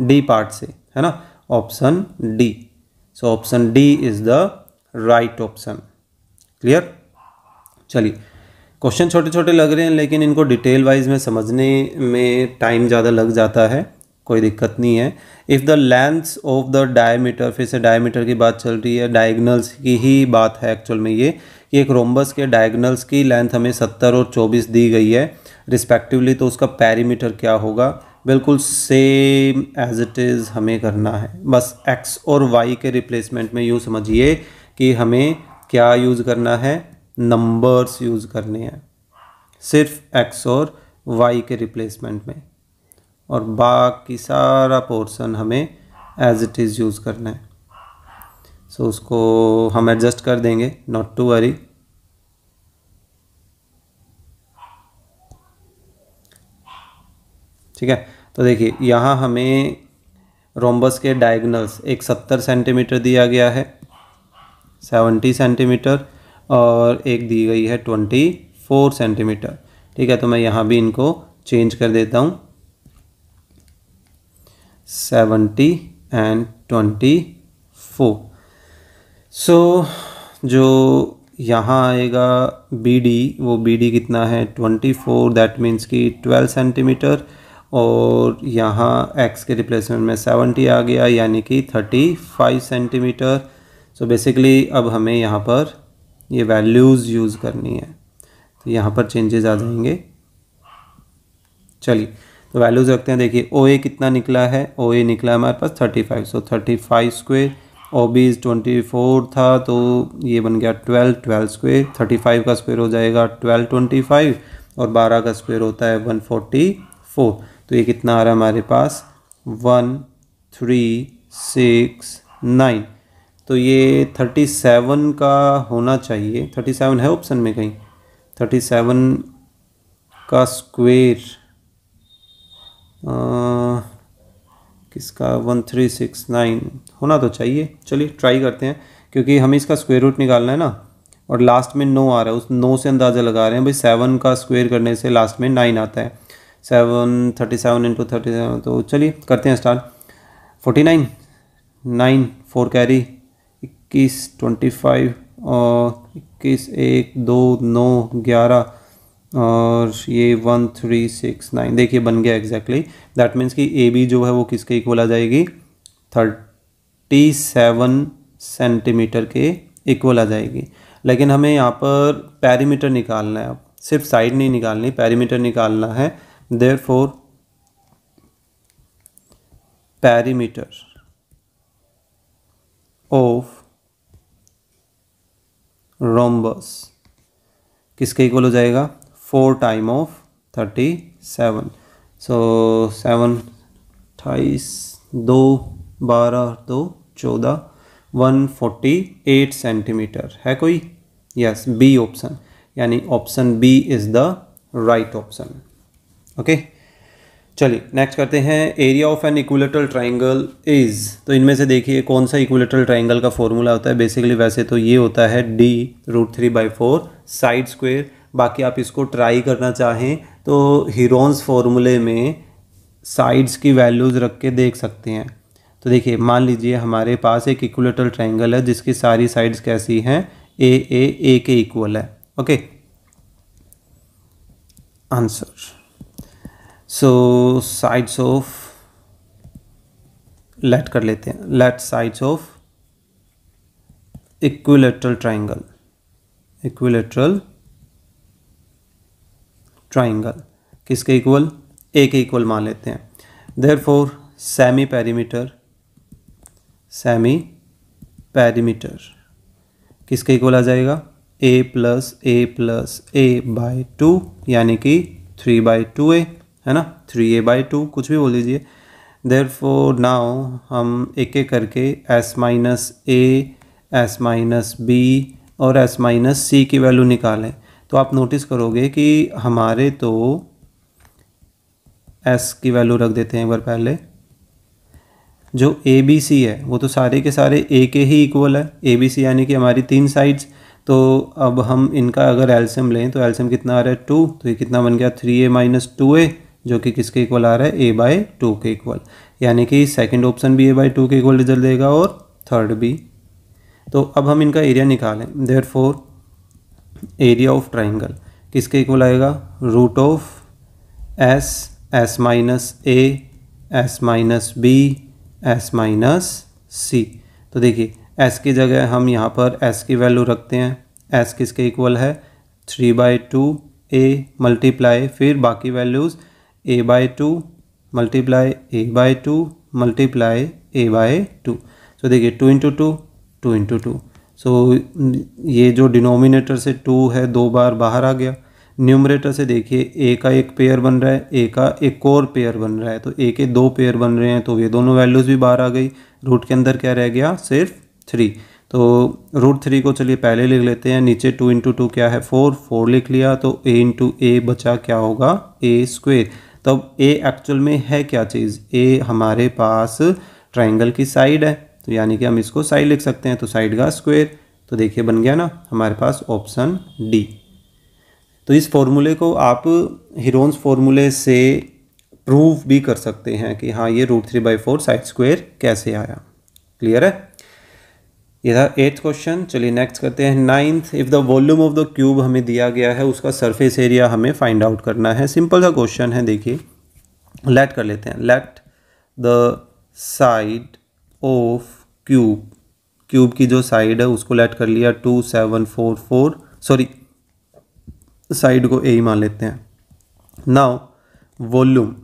S1: डी पार्ट से है ना option D so option D is the right option clear चलिए क्वेश्चन छोटे छोटे लग रहे हैं लेकिन इनको डिटेल वाइज में समझने में टाइम ज़्यादा लग जाता है कोई दिक्कत नहीं है if the length of the diameter फिर से डायमीटर की बात चल रही है डायगनल्स की ही बात है एक्चुअल में ये कि एक रोम्बस के डायगनल्स की लेंथ हमें सत्तर और चौबीस दी गई है रिस्पेक्टिवली तो उसका पैरीमीटर क्या होगा बिल्कुल सेम एज इट इज़ हमें करना है बस एक्स और वाई के रिप्लेसमेंट में यूँ समझिए कि हमें क्या यूज़ करना है नंबर्स यूज़ करने हैं सिर्फ एक्स और वाई के रिप्लेसमेंट में और बाकी सारा पोर्शन हमें एज इट इज़ यूज़ करना है सो so, उसको हम एडजस्ट कर देंगे नॉट टू वरी ठीक है तो देखिए यहाँ हमें रोम्बस के डायगनल्स एक सत्तर सेंटीमीटर दिया गया है सेवेंटी सेंटीमीटर और एक दी गई है ट्वेंटी फोर सेंटीमीटर ठीक है तो मैं यहाँ भी इनको चेंज कर देता हूँ seventy and twenty four so जो यहाँ आएगा बी डी वो बी डी कितना है ट्वेंटी फोर दैट मीन्स कि ट्वेल्व सेंटीमीटर और यहाँ एक्स के रिप्लेसमेंट में सेवेंटी आ गया यानी कि thirty five centimetre so basically अब हमें यहाँ पर ये वैल्यूज़ यूज़ करनी है तो यहाँ पर चेंजेस आ जाएंगे चलिए तो वैल्यूज़ रखते हैं देखिए ओ ए कितना निकला है ओ ए निकला हमारे पास thirty five so thirty five square O B is twenty four था तो ये बन गया twelve twelve square thirty five का स्क्वेयर हो जाएगा ट्वेल्व ट्वेंटी फाइव और बारह का स्क्वेयर होता है वन फोर्टी फोर तो ये कितना आ रहा है हमारे पास वन थ्री सिक्स नाइन तो ये थर्टी सेवन का होना चाहिए थर्टी सेवन है ऑप्शन में कहीं थर्टी सेवन का स्क्वेयर किसका वन थ्री सिक्स नाइन होना तो चाहिए चलिए ट्राई करते हैं क्योंकि हमें इसका स्क्वेयर रूट निकालना है ना और लास्ट में नो आ रहा है उस नो से अंदाज़ा लगा रहे हैं भाई सेवन का स्क्वेयर करने से लास्ट में नाइन आता है seven thirty seven into thirty seven तो चलिए करते हैं start forty nine nine four carry इक्कीस ट्वेंटी फाइव और इक्कीस एक दो नौ ग्यारह और ये वन थ्री सिक्स नाइन देखिए बन गया एग्जैक्टली दैट मीन्स कि ए बी जो है वो किसके इक्वल आ जाएगी थर्टी सेवन सेंटीमीटर के इक्वल आ जाएगी लेकिन हमें यहाँ पर पैरीमीटर निकालना है अब सिर्फ साइड नहीं निकालनी पैरीमीटर निकालना है therefore perimeter of rhombus किसके इक्वल हो जाएगा four time of thirty seven so seven अट्ठाईस दो बारह दो चौदह वन फोर्टी एट सेंटीमीटर है कोई यस बी ऑप्शन यानी option B is the right option okay चलिए नेक्स्ट करते हैं area of an equilateral triangle is तो इनमें से देखिए कौन सा इक्विलेटरल ट्राइंगल का फॉर्मूला होता है बेसिकली वैसे तो ये होता है the root three by four side square बाकी आप इसको ट्राई करना चाहें तो हीरोन्स फॉर्मूले में साइड्स की वैल्यूज़ रख के देख सकते हैं तो देखिए मान लीजिए हमारे पास एक इक्वलेटरल ट्राइंगल है जिसकी सारी साइड्स कैसी हैं ए ए ए के इक्वल है okay answer so sides of let कर लेते हैं let sides of equilateral triangle equilateral triangle किसके इक्वल ए के इक्वल मान लेते हैं therefore semi perimeter semi perimeter किसके इक्वल आ जाएगा A plus A plus A by two यानी कि थ्री बाई टू ए है ना थ्री ए बाई टू कुछ भी बोल लीजिए देर फोर नाव हम एक एक करके S minus A S minus B और एस माइनस सी की वैल्यू निकालें तो आप नोटिस करोगे कि हमारे तो एस की वैल्यू रख देते हैं एक बार पहले जो ए बी सी है वो तो सारे के सारे ए के ही इक्वल है ए बी सी यानी कि हमारी तीन साइड्स तो अब हम इनका अगर एल्सियम लें तो एल्सियम कितना आ रहा है टू तो ये कितना बन गया three A minus two A जो कि किसके इक्वल आ रहा है ए बाय टू के इक्वल यानी कि सेकंड ऑप्शन भी ए बाय टू के इक्वल रिजल्ट देगा और थर्ड भी तो अब हम इनका एरिया निकालें therefore area of triangle किसके इक्वल आएगा root of S S minus A S minus B S minus C तो देखिए एस की जगह हम यहाँ पर एस की वैल्यू रखते हैं एस किसके इक्वल है three by two A multiply फिर बाकी values A by two multiply A by two multiply A by two so देखिए two into two two into two so ये जो डिनोमिनेटर से टू है दो बार बाहर आ गया न्यूमरेटर से देखिए ए का एक पेयर बन रहा है ए का एक और पेयर बन रहा है तो ए के दो पेयर बन रहे हैं तो ये दोनों वैल्यूज़ भी बाहर आ गई रूट के अंदर क्या रह गया सिर्फ थ्री तो रूट थ्री को चलिए पहले लिख लेते हैं नीचे टू इंटू टू क्या है फोर फोर लिख लिया तो ए इंटू ए बचा क्या होगा ए स्क्वेयर तब ए एक्चुअल में है क्या चीज़ ए हमारे पास ट्राइंगल की साइड है तो यानी कि हम इसको साइड लिख सकते हैं तो साइड का स्क्वेयर तो देखिए बन गया ना हमारे पास ऑप्शन डी तो इस फॉर्मूले को आप हिरोन्स फॉर्मूले से प्रूव भी कर सकते हैं कि हाँ ये root three by four side square कैसे आया क्लियर है ये था एट्थ क्वेश्चन चलिए नेक्स्ट करते हैं ninth if the volume of the cube हमें दिया गया है उसका सरफेस एरिया हमें फाइंड आउट करना है सिंपल सा क्वेश्चन है देखिए लेट कर लेते हैं let the side of cube cube की जो साइड है उसको लेट कर लिया two seven four four sorry side को ए ही मान लेते हैं now volume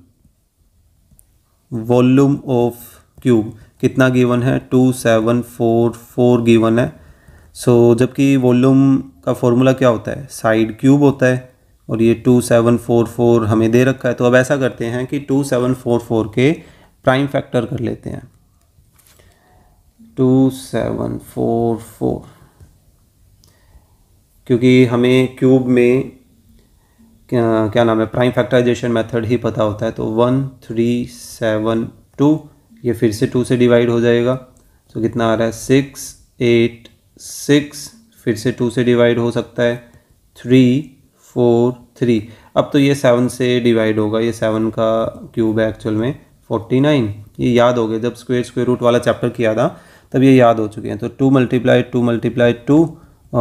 S1: volume of cube कितना गिवन है two seven four four given है सो so, जबकि वॉल्यूम का फॉर्मूला क्या होता है साइड क्यूब होता है और ये टू सेवन फोर फोर हमें दे रखा है तो अब ऐसा करते हैं कि टू सेवन फोर फोर के प्राइम फैक्टर कर लेते हैं टू सेवन फोर फोर क्योंकि हमें क्यूब में क्या, क्या नाम है प्राइम फैक्टराइजेशन मेथड ही पता होता है तो वन थ्री सेवन टू ये फिर से टू से डिवाइड हो जाएगा तो कितना आ रहा है सिक्स एट सिक्स फिर से टू से डिवाइड हो सकता है थ्री फोर थ्री अब तो ये सेवन से डिवाइड होगा ये सेवन का क्यूब है एक्चुअल में फोर्टी नाइन ये याद हो गया जब स्क्वेयर स्क्वेयर रूट वाला चैप्टर किया था तब ये याद हो चुके हैं तो two multiply two multiply two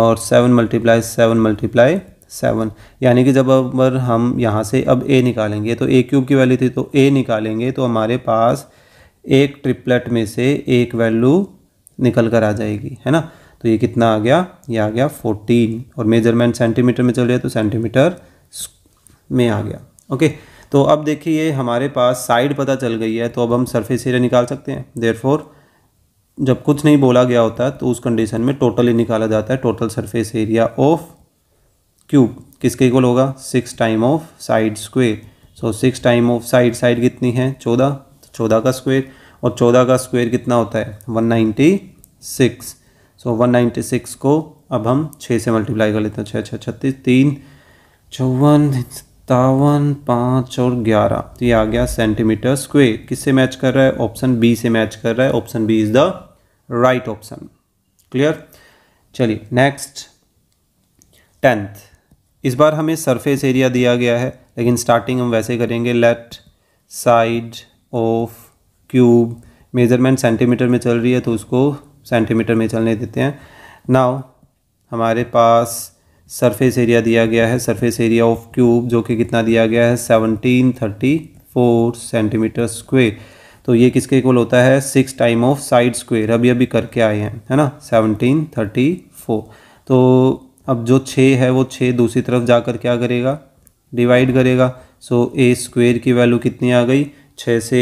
S1: और seven multiply seven multiply seven यानी कि जब अगर हम यहाँ से अब ए निकालेंगे तो ए क्यूब की वैल्यू थी तो ए निकालेंगे तो हमारे पास एक ट्रिपलेट में से एक वैल्यू निकल कर आ जाएगी है ना तो ये कितना आ गया ये आ गया फोर्टीन और मेजरमेंट सेंटीमीटर में चल रहा है तो सेंटीमीटर में आ गया ओके तो अब देखिए हमारे पास साइड पता चल गई है तो अब हम सरफेस एरिया निकाल सकते हैं देयरफॉर जब कुछ नहीं बोला गया होता तो उस कंडीशन में टोटल ही निकाला जाता है total surface area of cube किसके इक्वल होगा six time of side square so six time of side side कितनी है चौदह चौदह का स्क्वायर और चौदह का स्क्वायर कितना होता है one ninety six so one ninety six को अब हम छः से मल्टीप्लाई कर लेते हैं छः छः छत्तीस तीन चौवन सत्तावन पाँच और ग्यारह तो ये आ गया सेंटीमीटर स्क्वेयर किससे मैच कर रहा है ऑप्शन बी से मैच कर रहा है option B is the right option clear चलिए नेक्स्ट टेंथ इस बार हमें सरफेस एरिया दिया गया है लेकिन स्टार्टिंग हम वैसे करेंगे let side of cube measurement centimetre में चल रही है तो उसको सेंटीमीटर में चलने देते हैं नाउ हमारे पास सरफेस एरिया दिया गया है सरफेस एरिया ऑफ क्यूब जो कि कितना दिया गया है seventeen thirty four centimetre square तो ये किसके इक्वल होता है six time of side square अभी अभी करके आए हैं है ना सेवनटीन थर्टी फोर तो अब जो छः है वो छः दूसरी तरफ जाकर क्या करेगा डिवाइड करेगा सो ए स्क्वेयर की वैल्यू कितनी आ गई छः से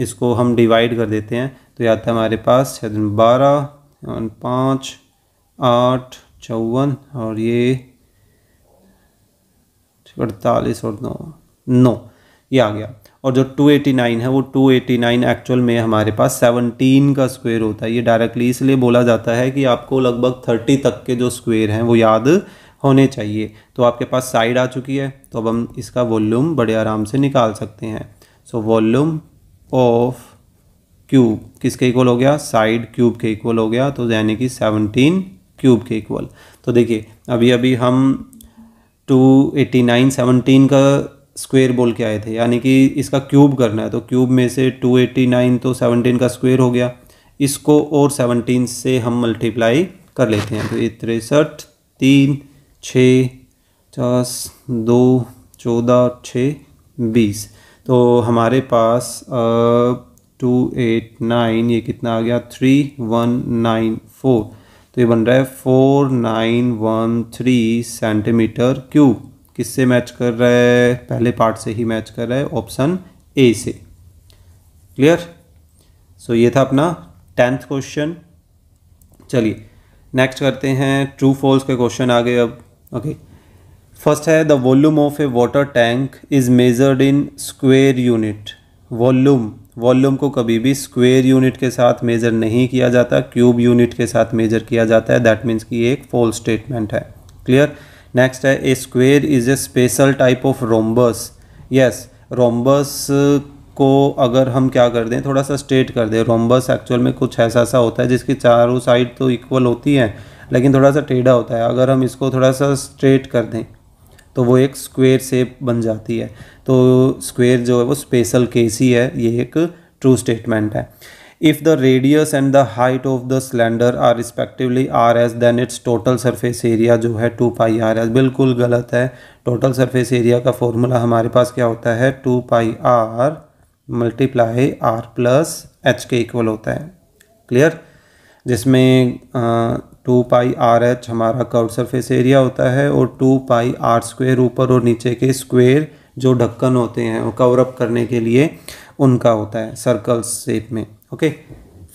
S1: इसको हम डिवाइड कर देते हैं तो याद आता तो है हमारे पास छः दिन बारह पाँच आठ चौवन और ये अड़तालीस और नौ नौ ये आ गया और जो 289 है वो 289 एक्चुअल में हमारे पास 17 का स्क्वायर होता है ये डायरेक्टली इसलिए बोला जाता है कि आपको लगभग 30 तक के जो स्क्वायर हैं वो याद होने चाहिए तो आपके पास साइड आ चुकी है तो अब हम इसका वॉल्यूम बड़े आराम से निकाल सकते हैं सो वॉल्यूम ऑफ क्यूब किसके इक्वल हो गया साइड क्यूब के इक्वल हो गया तो यानी कि सेवनटीन क्यूब के इक्वल तो देखिए अभी अभी हम टू एटी नाइन सेवनटीन का स्क्वायर बोल के आए थे यानी कि इसका क्यूब करना है तो क्यूब में से टू एटी नाइन तो सेवनटीन का स्क्वायर हो गया इसको और सेवनटीन से हम मल्टीप्लाई कर लेते हैं तो ये तिरसठ तीन छः दस दो चौदह छः बीस तो हमारे पास टू एट नाइन ये कितना आ गया थ्री वन नाइन फोर तो ये बन रहा है four nine one three centimetre cube किससे मैच कर रहा है पहले पार्ट से ही मैच कर रहा है ऑप्शन ए से क्लियर सो so, ये था अपना टेंथ क्वेश्चन चलिए नेक्स्ट करते हैं ट्रू फॉल्स के क्वेश्चन आ गए अब ओके okay. फर्स्ट है the volume of a water tank is measured in square unit volume volume को कभी भी स्क्वेयर यूनिट के साथ मेज़र नहीं किया जाता क्यूब यूनिट के साथ मेज़र किया जाता है दैट मीन्स कि एक फॉल स्टेटमेंट है क्लियर नेक्स्ट है a square is a special type of rhombus yes rhombus को अगर हम क्या कर दें थोड़ा सा स्ट्रेट कर दें रोम्बस एक्चुअल में कुछ ऐसा सा होता है जिसकी चारों साइड तो इक्वल होती है लेकिन थोड़ा सा टेढ़ा होता है अगर हम इसको थोड़ा सा स्ट्रेट कर दें तो वो एक स्क्वेयर सेप बन जाती है तो स्क्वेयर जो है वो स्पेशल केस ही है ये एक ट्रू स्टेटमेंट है if the radius and the height of the cylinder are respectively r s then its total surface area जो है टू पाई आर एस बिल्कुल गलत है टोटल सरफेस एरिया का फॉर्मूला हमारे पास क्या होता है two pi r multiply r plus h के इक्वल होता है क्लियर जिसमें टू पाई आर एच हमारा कर्व सरफेस एरिया होता है और टू पाई आर स्क्वेयर ऊपर और नीचे के स्क्वेयर जो ढक्कन होते हैं वो कवर अप करने के लिए उनका होता है सर्कल शेप में ओके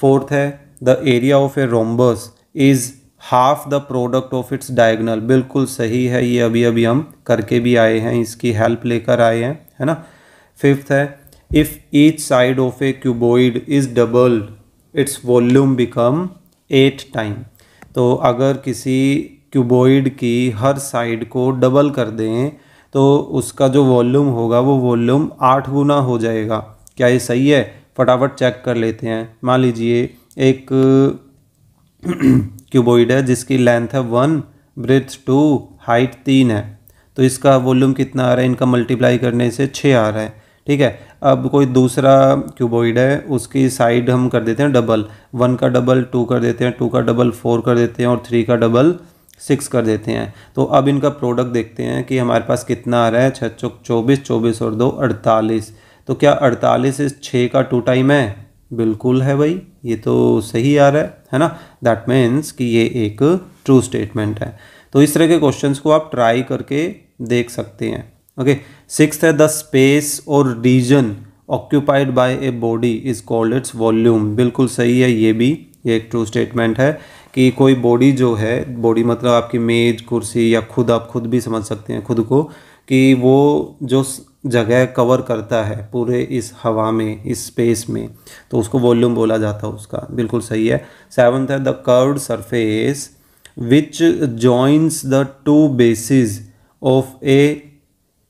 S1: फोर्थ है the area of a rhombus is half the product of its diagonal बिल्कुल सही है ये अभी अभी हम करके भी आए हैं इसकी हेल्प लेकर आए हैं है ना फिफ्थ है if each side of a cuboid is double its volume become eight time तो अगर किसी क्यूबॉइड की हर साइड को डबल कर दें तो उसका जो वॉल्यूम होगा वो वॉल्यूम आठ गुना हो जाएगा क्या ये सही है फटाफट चेक कर लेते हैं मान लीजिए एक क्यूबॉइड है जिसकी लेंथ है वन ब्रेथ टू हाइट तीन है तो इसका वॉल्यूम कितना आ रहा है इनका मल्टीप्लाई करने से छः आ रहा है ठीक है अब कोई दूसरा क्यूबॉइड है उसकी साइड हम कर देते हैं डबल वन का डबल टू कर देते हैं टू का डबल फोर कर देते हैं और थ्री का डबल सिक्स कर देते हैं तो अब इनका प्रोडक्ट देखते हैं कि हमारे पास कितना आ रहा है छः चौक चौबीस चौबीस और दो अड़तालीस तो क्या अड़तालीस इस छः का टू टाइम है बिल्कुल है भाई ये तो सही आ रहा है है ना दैट मीन्स कि ये एक ट्रू स्टेटमेंट है तो इस तरह के क्वेश्चंस को आप ट्राई करके देख सकते हैं ओके सिक्स है द स्पेस और region occupied by a body is called its volume बिल्कुल सही है ये भी ये एक ट्रू स्टेटमेंट है कि कोई बॉडी जो है बॉडी मतलब आपकी मेज कुर्सी या खुद आप खुद भी समझ सकते हैं खुद को कि वो जो जगह कवर करता है पूरे इस हवा में इस स्पेस में तो उसको वॉल्यूम बोला जाता है उसका बिल्कुल सही है सेवन्थ है the curved surface which joins the two bases of a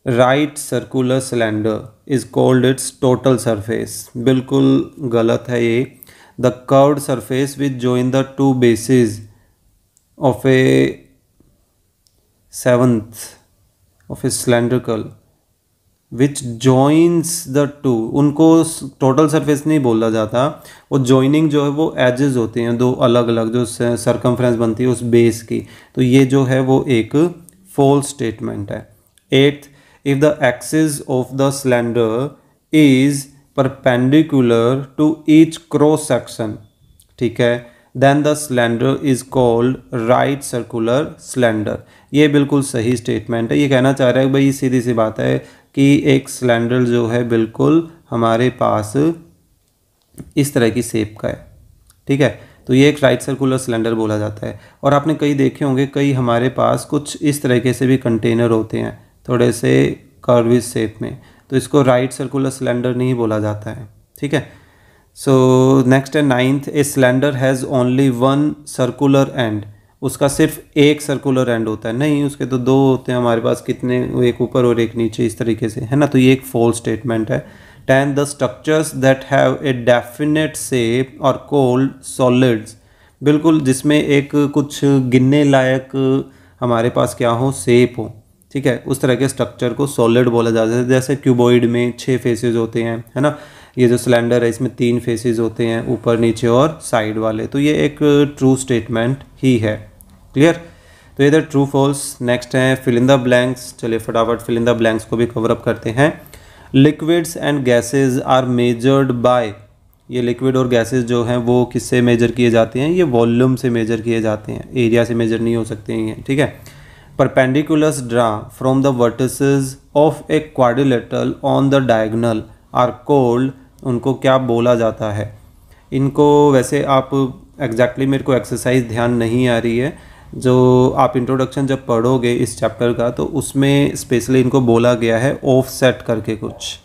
S1: right circular cylinder is called its total surface बिल्कुल गलत है ये the curved surface which join the two bases of a seventh of a cylindrical which joins the two उनको टोटल सरफेस नहीं बोला जाता वो जॉइनिंग जो है वो एजेस होते हैं दो अलग अलग जो सरकमफ्रेंस बनती है उस बेस की तो ये जो है वो एक फॉल स्टेटमेंट है eighth if the axis of the cylinder is perpendicular to each cross section ठीक है then the cylinder is called right circular cylinder ये बिल्कुल सही स्टेटमेंट है ये कहना चाह रहा है भाई सीधी सी बात है कि एक सिलेंडर जो है बिल्कुल हमारे पास इस तरह की सेप का है ठीक है तो ये एक राइट सर्कुलर सिलेंडर बोला जाता है और आपने कई देखे होंगे कई हमारे पास कुछ इस तरीके से भी कंटेनर होते हैं थोड़े से कर्विज शेप में तो इसको राइट सर्कुलर सिलेंडर नहीं बोला जाता है ठीक है सो नेक्स्ट है ninth a cylinder has only one circular and उसका सिर्फ एक सर्कुलर एंड होता है नहीं उसके तो दो होते हैं हमारे पास कितने एक ऊपर और एक नीचे इस तरीके से है ना तो ये एक फॉल स्टेटमेंट है ten the structures that have a definite shape are called solids बिल्कुल जिसमें एक कुछ गिनने लायक हमारे पास क्या हो सेप हो ठीक है उस तरह के स्ट्रक्चर को सॉलिड बोला जाता है जैसे क्यूबॉइड में छः फेसेस होते हैं है ना ये जो सिलेंडर है इसमें तीन फेसेस होते हैं ऊपर नीचे और साइड वाले तो ये एक ट्रू स्टेटमेंट ही है क्लियर तो इधर ट्रू फॉल्स नेक्स्ट है फिलिंदा ब्लैंक्स चलिए फटाफट फिलिंदा ब्लैंक्स को भी कवर अप करते हैं liquids and gases are measured by ये लिक्विड और गैसेज जो हैं वो किससे मेजर किए जाते हैं ये वॉल्यूम से मेजर किए जाते हैं एरिया से मेजर नहीं हो सकते हैं ठीक है Perpendiculars drawn from the vertices of a quadrilateral on the diagonal are called उनको क्या बोला जाता है इनको वैसे आप एग्जैक्टली exactly मेरे को एक्सरसाइज ध्यान नहीं आ रही है जो आप इंट्रोडक्शन जब पढ़ोगे इस चैप्टर का तो उसमें स्पेशली इनको बोला गया है ऑफ सेट करके कुछ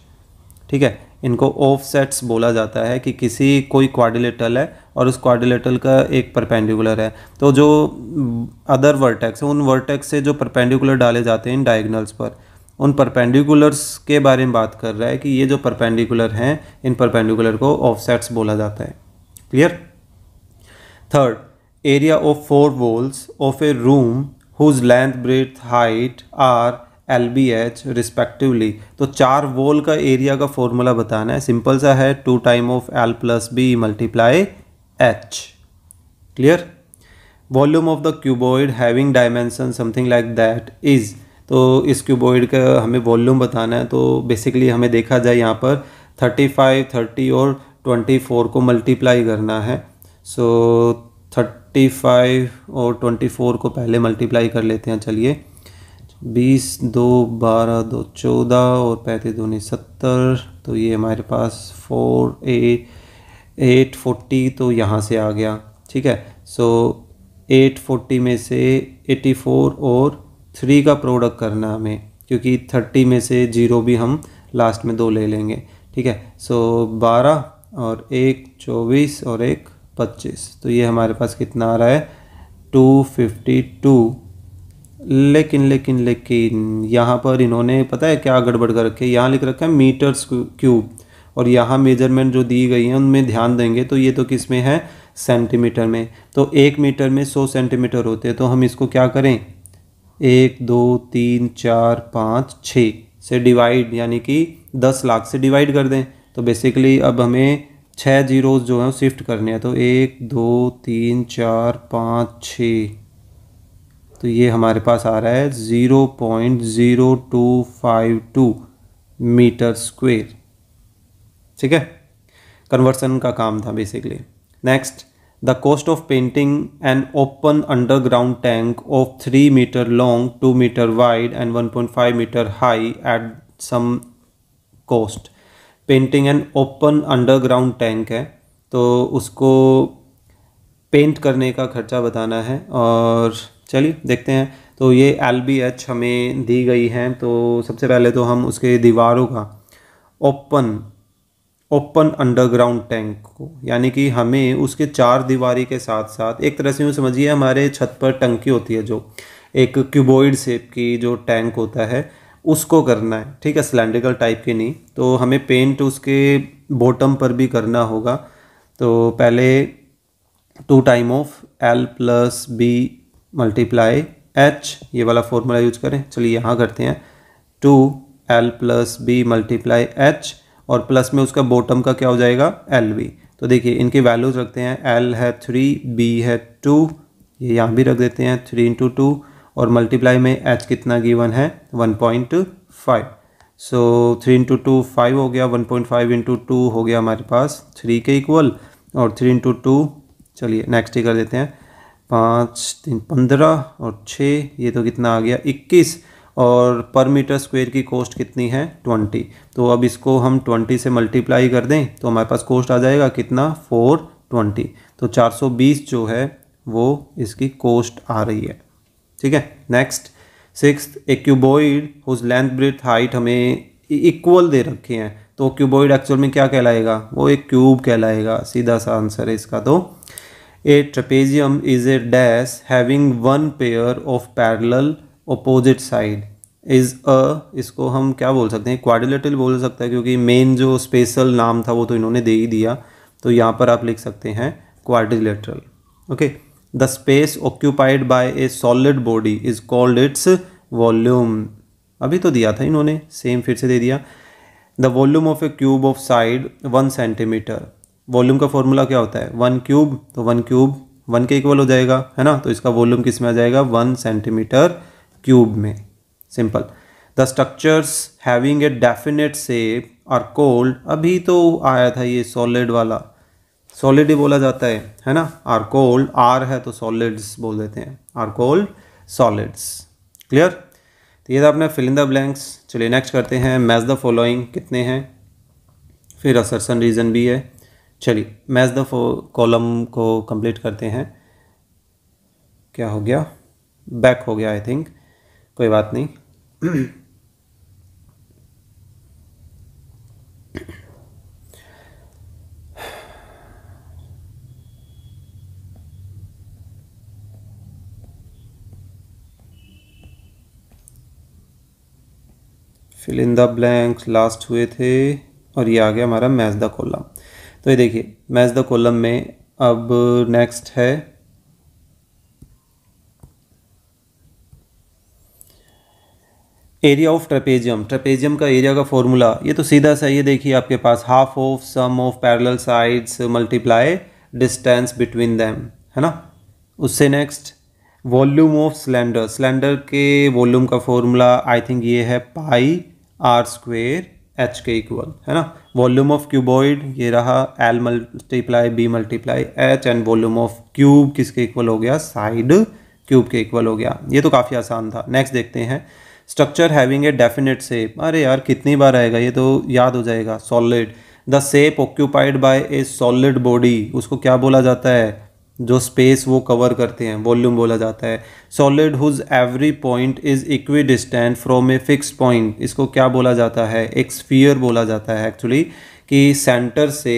S1: ठीक है इनको ऑफ सेट्स बोला जाता है कि किसी कोई क्वारिलेटल है और उस क्वाड्रिलेटरल का एक परपेंडिकुलर है तो जो अदर वर्टेक्स है उन वर्टेक्स से जो परपेंडिकुलर डाले जाते हैं इन डायगनल्स पर उन परपेंडिकुलर्स के बारे में बात कर रहा है कि ये जो परपेंडिकुलर हैं इन परपेंडिकुलर को ऑफसेट्स बोला जाता है clear third area of four walls of a room whose length breadth height are L B H respectively तो चार वोल का एरिया का फॉर्मूला बताना है सिंपल सा है two time of L plus B multiply h clear volume of the cuboid having dimension something like that is तो इस क्यूबॉइड का हमें वॉल्यूम बताना है तो बेसिकली हमें देखा जाए यहाँ पर थर्टी फाइव थर्टी और ट्वेंटी फोर को मल्टीप्लाई करना है सो थर्टी फाइव और ट्वेंटी फोर को पहले मल्टीप्लाई कर लेते हैं चलिए बीस दो बारह दो चौदह और पैंतीस नहीं सत्तर तो ये हमारे पास फोर एट एट फोर्टी तो यहाँ से आ गया ठीक है सो एट फोर्टी में से एटी फोर और थ्री का प्रोडक्ट करना हमें क्योंकि थर्टी में से ज़ीरो भी हम लास्ट में दो ले लेंगे ठीक है सो बारह और एक चौबीस और एक पच्चीस तो ये हमारे पास कितना आ रहा है टू फिफ्टी टू लेकिन लेकिन लेकिन यहाँ पर इन्होंने पता है क्या गड़बड़ कर रखी है यहाँ लिख रखा है मीटर्स क्यूब और यहाँ मेजरमेंट जो दी गई हैं उनमें ध्यान देंगे तो ये तो किस में है सेंटीमीटर में तो एक मीटर में सौ सेंटीमीटर होते हैं तो हम इसको क्या करें एक दो तीन चार पाँच छः से डिवाइड यानी कि दस लाख से डिवाइड कर दें तो बेसिकली अब हमें छः जीरोज़ जो हैं शिफ्ट करने हैं तो एक दो तीन चार पाँच छ तो ये हमारे पास आ रहा है zero point zero two five two metre square ठीक है कन्वर्सन का काम था basically next the cost of painting an open underground tank of three metre long two metre wide and one point five metre high at some cost painting an open underground tank है तो उसको पेंट करने का खर्चा बताना है और चलिए देखते हैं तो ये एल बी एच हमें दी गई है तो सबसे पहले तो हम उसके दीवारों का ओपन ओपन अंडरग्राउंड टैंक को यानी कि हमें उसके चार दीवारी के साथ साथ एक तरह से यूँ समझिए हमारे छत पर टंकी होती है जो एक क्यूबोइड शेप की जो टैंक होता है उसको करना है ठीक है सिलेंड्रिकल टाइप की नहीं तो हमें पेंट उसके बॉटम पर भी करना होगा तो पहले two time of L plus B multiply H ये वाला फॉर्मूला यूज करें चलिए यहाँ करते हैं two L plus B multiply H और प्लस में उसका बॉटम का क्या हो जाएगा एल वी तो देखिए इनकी वैल्यूज़ रखते हैं एल है थ्री बी है टू ये यहाँ भी रख देते हैं थ्री इंटू टू और मल्टीप्लाई में एच कितना गिवन है one point five so three into two five हो गया one point five into two हो गया हमारे पास थ्री के इक्वल और थ्री इंटू टू चलिए नेक्स्ट ही कर देते हैं पाँच तीन पंद्रह और छः ये तो कितना आ गया इक्कीस और पर मीटर स्क्वायर की कॉस्ट कितनी है ट्वेंटी तो अब इसको हम ट्वेंटी से मल्टीप्लाई कर दें तो हमारे पास कॉस्ट आ जाएगा कितना फोर ट्वेंटी तो चार सौ बीस जो है वो इसकी कॉस्ट आ रही है ठीक है नेक्स्ट सिक्स एक क्यूबॉइड उस लेंथ ब्रिथ हाइट हमें इक्वल e- दे रखे हैं तो क्यूबॉइड एक्चुअल में क्या कहलाएगा वो एक क्यूब कहलाएगा सीधा सा आंसर है इसका तो a trapezium is a dash having one pair of parallel opposite side is a इसको हम क्या बोल सकते हैं क्वाड्रिलेटरल बोल सकते हैं क्योंकि मेन जो स्पेशल नाम था वो तो इन्होंने दे ही दिया तो यहाँ पर आप लिख सकते हैं quadrilateral okay the space occupied by a solid body is called its volume अभी तो दिया था इन्होंने सेम फिर से दे दिया the volume of a cube of side one centimetre volume का फॉर्मूला क्या होता है वन क्यूब तो वन क्यूब वन के इक्वल हो जाएगा है ना तो इसका वॉल्यूम किस में आ जाएगा वन सेंटीमीटर क्यूब में simple the structures having a definite shape are called अभी तो आया था ये सॉलिड वाला सॉलिड ही बोला जाता है है ना आर कोल्ड आर है तो सॉलिड्स बोल देते हैं आर कोल्ड सॉलिड्स क्लियर तो ये था अपना फिल इन द ब्लैंक्स चलिए नेक्स्ट करते हैं मैच द फॉलोइंग कितने हैं फिर असरसन रीज़न भी है चलिए मैच द कॉलम को कंप्लीट करते हैं क्या हो गया बैक हो गया आई थिंक कोई बात नहीं fill in the blanks last हुए थे और ये आ गया हमारा मैच द कोलम तो ये देखिए मैच द कोलम में अब नेक्स्ट है एरिया ऑफ ट्रेपेजियम ट्रेपेजियम का एरिया का फॉर्मूला ये तो सीधा सा ये देखिए आपके पास half of sum of parallel sides multiply distance between them है ना उससे next volume of cylinder cylinder के वॉल्यूम का फॉर्मूला आई थिंक ये है पाई आर स्क्वेयर एच के इक्वल है ना वॉल्यूम ऑफ क्यूबॉइड ये रहा L multiply B multiply H and volume of cube किसके इक्वल हो गया साइड क्यूब के इक्वल हो गया ये तो काफ़ी आसान था नेक्स्ट देखते हैं structure having a definite shape अरे यार कितनी बार आएगा ये तो याद हो जाएगा solid the shape occupied by a solid body उसको क्या बोला जाता है जो स्पेस वो कवर करते हैं वॉल्यूम बोला जाता है solid whose every point is equidistant from a fix point इसको क्या बोला जाता है एक स्फीयर बोला जाता है एक्चुअली कि सेंटर से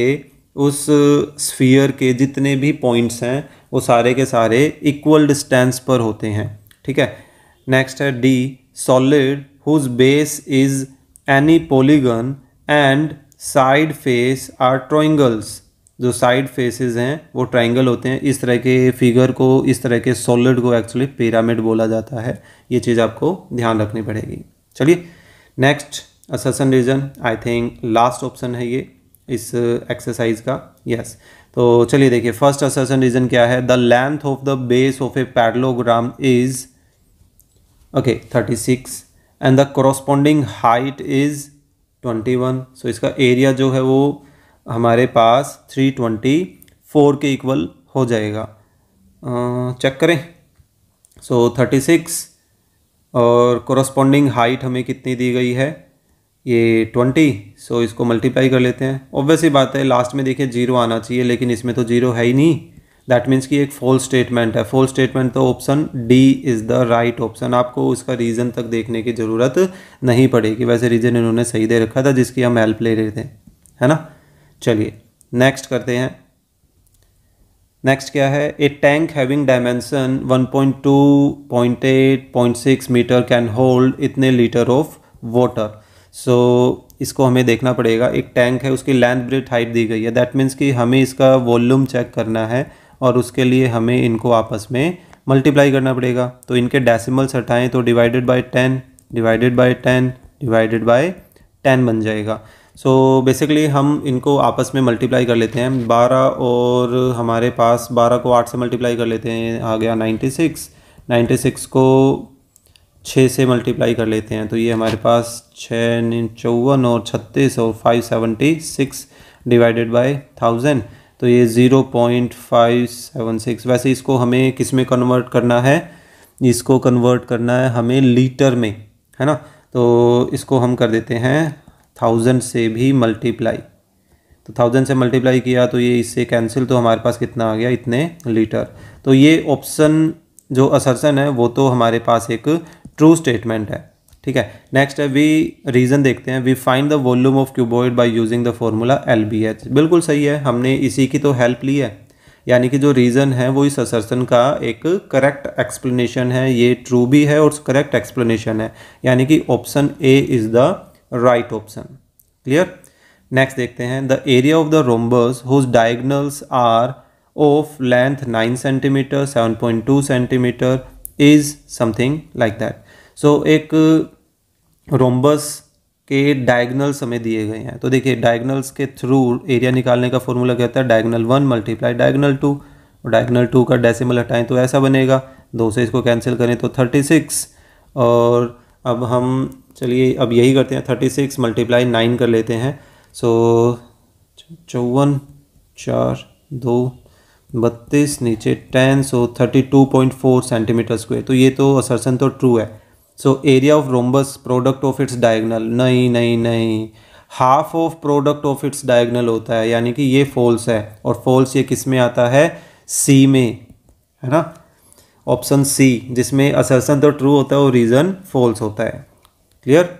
S1: उस स्फीयर के जितने भी पॉइंट्स हैं वो सारे के सारे इक्वल डिस्टेंस पर होते हैं ठीक है नेक्स्ट है the solid whose base is any polygon and side face are triangles जो साइड फेसेस हैं वो ट्राइंगल होते हैं इस तरह के फिगर को इस तरह के सॉलिड को एक्चुअली पिरामिड बोला जाता है ये चीज़ आपको ध्यान रखनी पड़ेगी चलिए next assertion reason I think last option है ये इस एक्सरसाइज का यस yes. तो चलिए देखिए फर्स्ट असन रीजन क्या है the length of the base of a parallelogram is okay thirty six and the corresponding height is twenty one so इसका एरिया जो है वो हमारे पास थ्री ट्वेंटी फोर के इक्वल हो जाएगा चेक करें सो थर्टी सिक्स और कॉरस्पॉन्डिंग हाइट हमें कितनी दी गई है ये ट्वेंटी सो so इसको मल्टीप्लाई कर लेते हैं ही बात है लास्ट में देखिए जीरो आना चाहिए लेकिन इसमें तो जीरो है ही नहीं दैट मीन्स कि एक फॉल्स स्टेटमेंट है फॉल्स स्टेटमेंट तो option D is the right option आपको उसका रीज़न तक देखने की ज़रूरत नहीं पड़ेगी वैसे रीज़न इन्होंने सही दे रखा था जिसकी हम हेल्प ले रहे थे है ना चलिए नेक्स्ट करते हैं नेक्स्ट क्या है a tank having dimension 1.2, six metre can hold इतने लीटर ऑफ वाटर सो इसको हमें देखना पड़ेगा एक टैंक है उसकी लेंथ ब्रिथ हाइट दी गई है दैट मीन्स कि हमें इसका वॉल्यूम चेक करना है और उसके लिए हमें इनको आपस में मल्टीप्लाई करना पड़ेगा तो इनके डेसिमल्स हटाएं तो divided by ten divided by ten divided by ten बन जाएगा सो so, बेसिकली हम इनको आपस में मल्टीप्लाई कर लेते हैं बारह और हमारे पास बारह को आठ से मल्टीप्लाई कर लेते हैं आ गया नाइन्टी सिक्स नाइन्टी सिक्स को छः से मल्टीप्लाई कर लेते हैं तो ये हमारे पास छः चौवन और छत्तीस और five seventy six divided by thousand तो ये zero point five seven six वैसे इसको हमें किस में कन्वर्ट करना है इसको कन्वर्ट करना है हमें लीटर में है ना तो इसको हम कर देते हैं थाउजेंड से भी मल्टीप्लाई तो थाउजेंड से मल्टीप्लाई किया तो ये इससे कैंसिल तो हमारे पास कितना आ गया इतने लीटर तो ये ऑप्शन जो असरसन है वो तो हमारे पास एक ट्रू स्टेटमेंट है ठीक है नेक्स्ट है वी रीज़न देखते हैं we find the volume of cuboid by using the formula L B H बिल्कुल सही है हमने इसी की तो हेल्प ली है यानी कि जो रीज़न है वो इस असर्सन का एक करेक्ट एक्सप्लेनेशन है ये ट्रू भी है और करेक्ट एक्सप्लेनेशन है यानी कि option A is the right option clear next देखते हैं the area of the rhombus whose diagonals are of length nine centimetre seven point two centimetre is something like that so so, एक रोम्बस के डायगनल्स हमें दिए गए हैं तो देखिए डायगनल्स के थ्रू एरिया निकालने का फॉर्मूला कहता है diagonal one multiply diagonal two और डायगनल टू का डेसिमल हटाएं तो ऐसा बनेगा दो से इसको कैंसिल करें तो थर्टी सिक्स और अब हम चलिए अब यही करते हैं थर्टी सिक्स मल्टीप्लाई नाइन कर लेते हैं सो चौवन चार दो बत्तीस नीचे ten so thirty two point four centimetre square तो ये तो असरसन तो ट्रू है so area of rhombus product of its diagonal नहीं नहीं नहीं half of product of its diagonal होता है यानी कि ये फॉल्स है और फॉल्स ये किस में आता है सी में है ना ऑप्शन सी जिसमें असरसन तो ट्रू होता है और रीज़न फॉल्स होता है क्लियर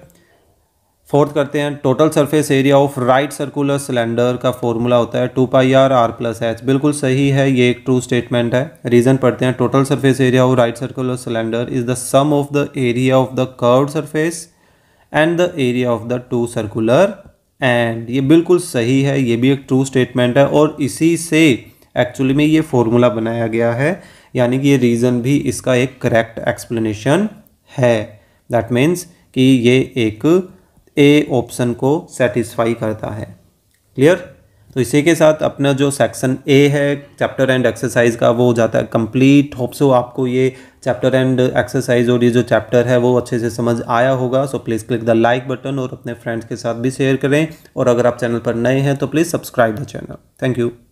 S1: फोर्थ करते हैं total surface area of right circular cylinder का फॉर्मूला होता है two pi R R plus H बिल्कुल सही है ये एक ट्रू स्टेटमेंट है रीजन पढ़ते हैं total surface area of right circular cylinder is the sum of the area of the curve surface and the area of the two circular and ये बिल्कुल सही है ये भी एक ट्रू स्टेटमेंट है और इसी से एक्चुअली में ये फॉर्मूला बनाया गया है यानी कि ये रीज़न भी इसका एक करेक्ट एक्सप्लेनेशन है दैट मीन्स कि ये एक ए ऑप्शन को सेटिस्फाई करता है क्लियर तो इसी के साथ अपना जो सेक्शन ए है चैप्टर एंड एक्सरसाइज का वो हो जाता है कंप्लीट होप सो आपको ये चैप्टर एंड एक्सरसाइज और ये जो चैप्टर है वो अच्छे से समझ आया होगा so please click the like button और अपने फ्रेंड्स के साथ भी शेयर करें और अगर आप चैनल पर नए हैं तो please subscribe the channel thank you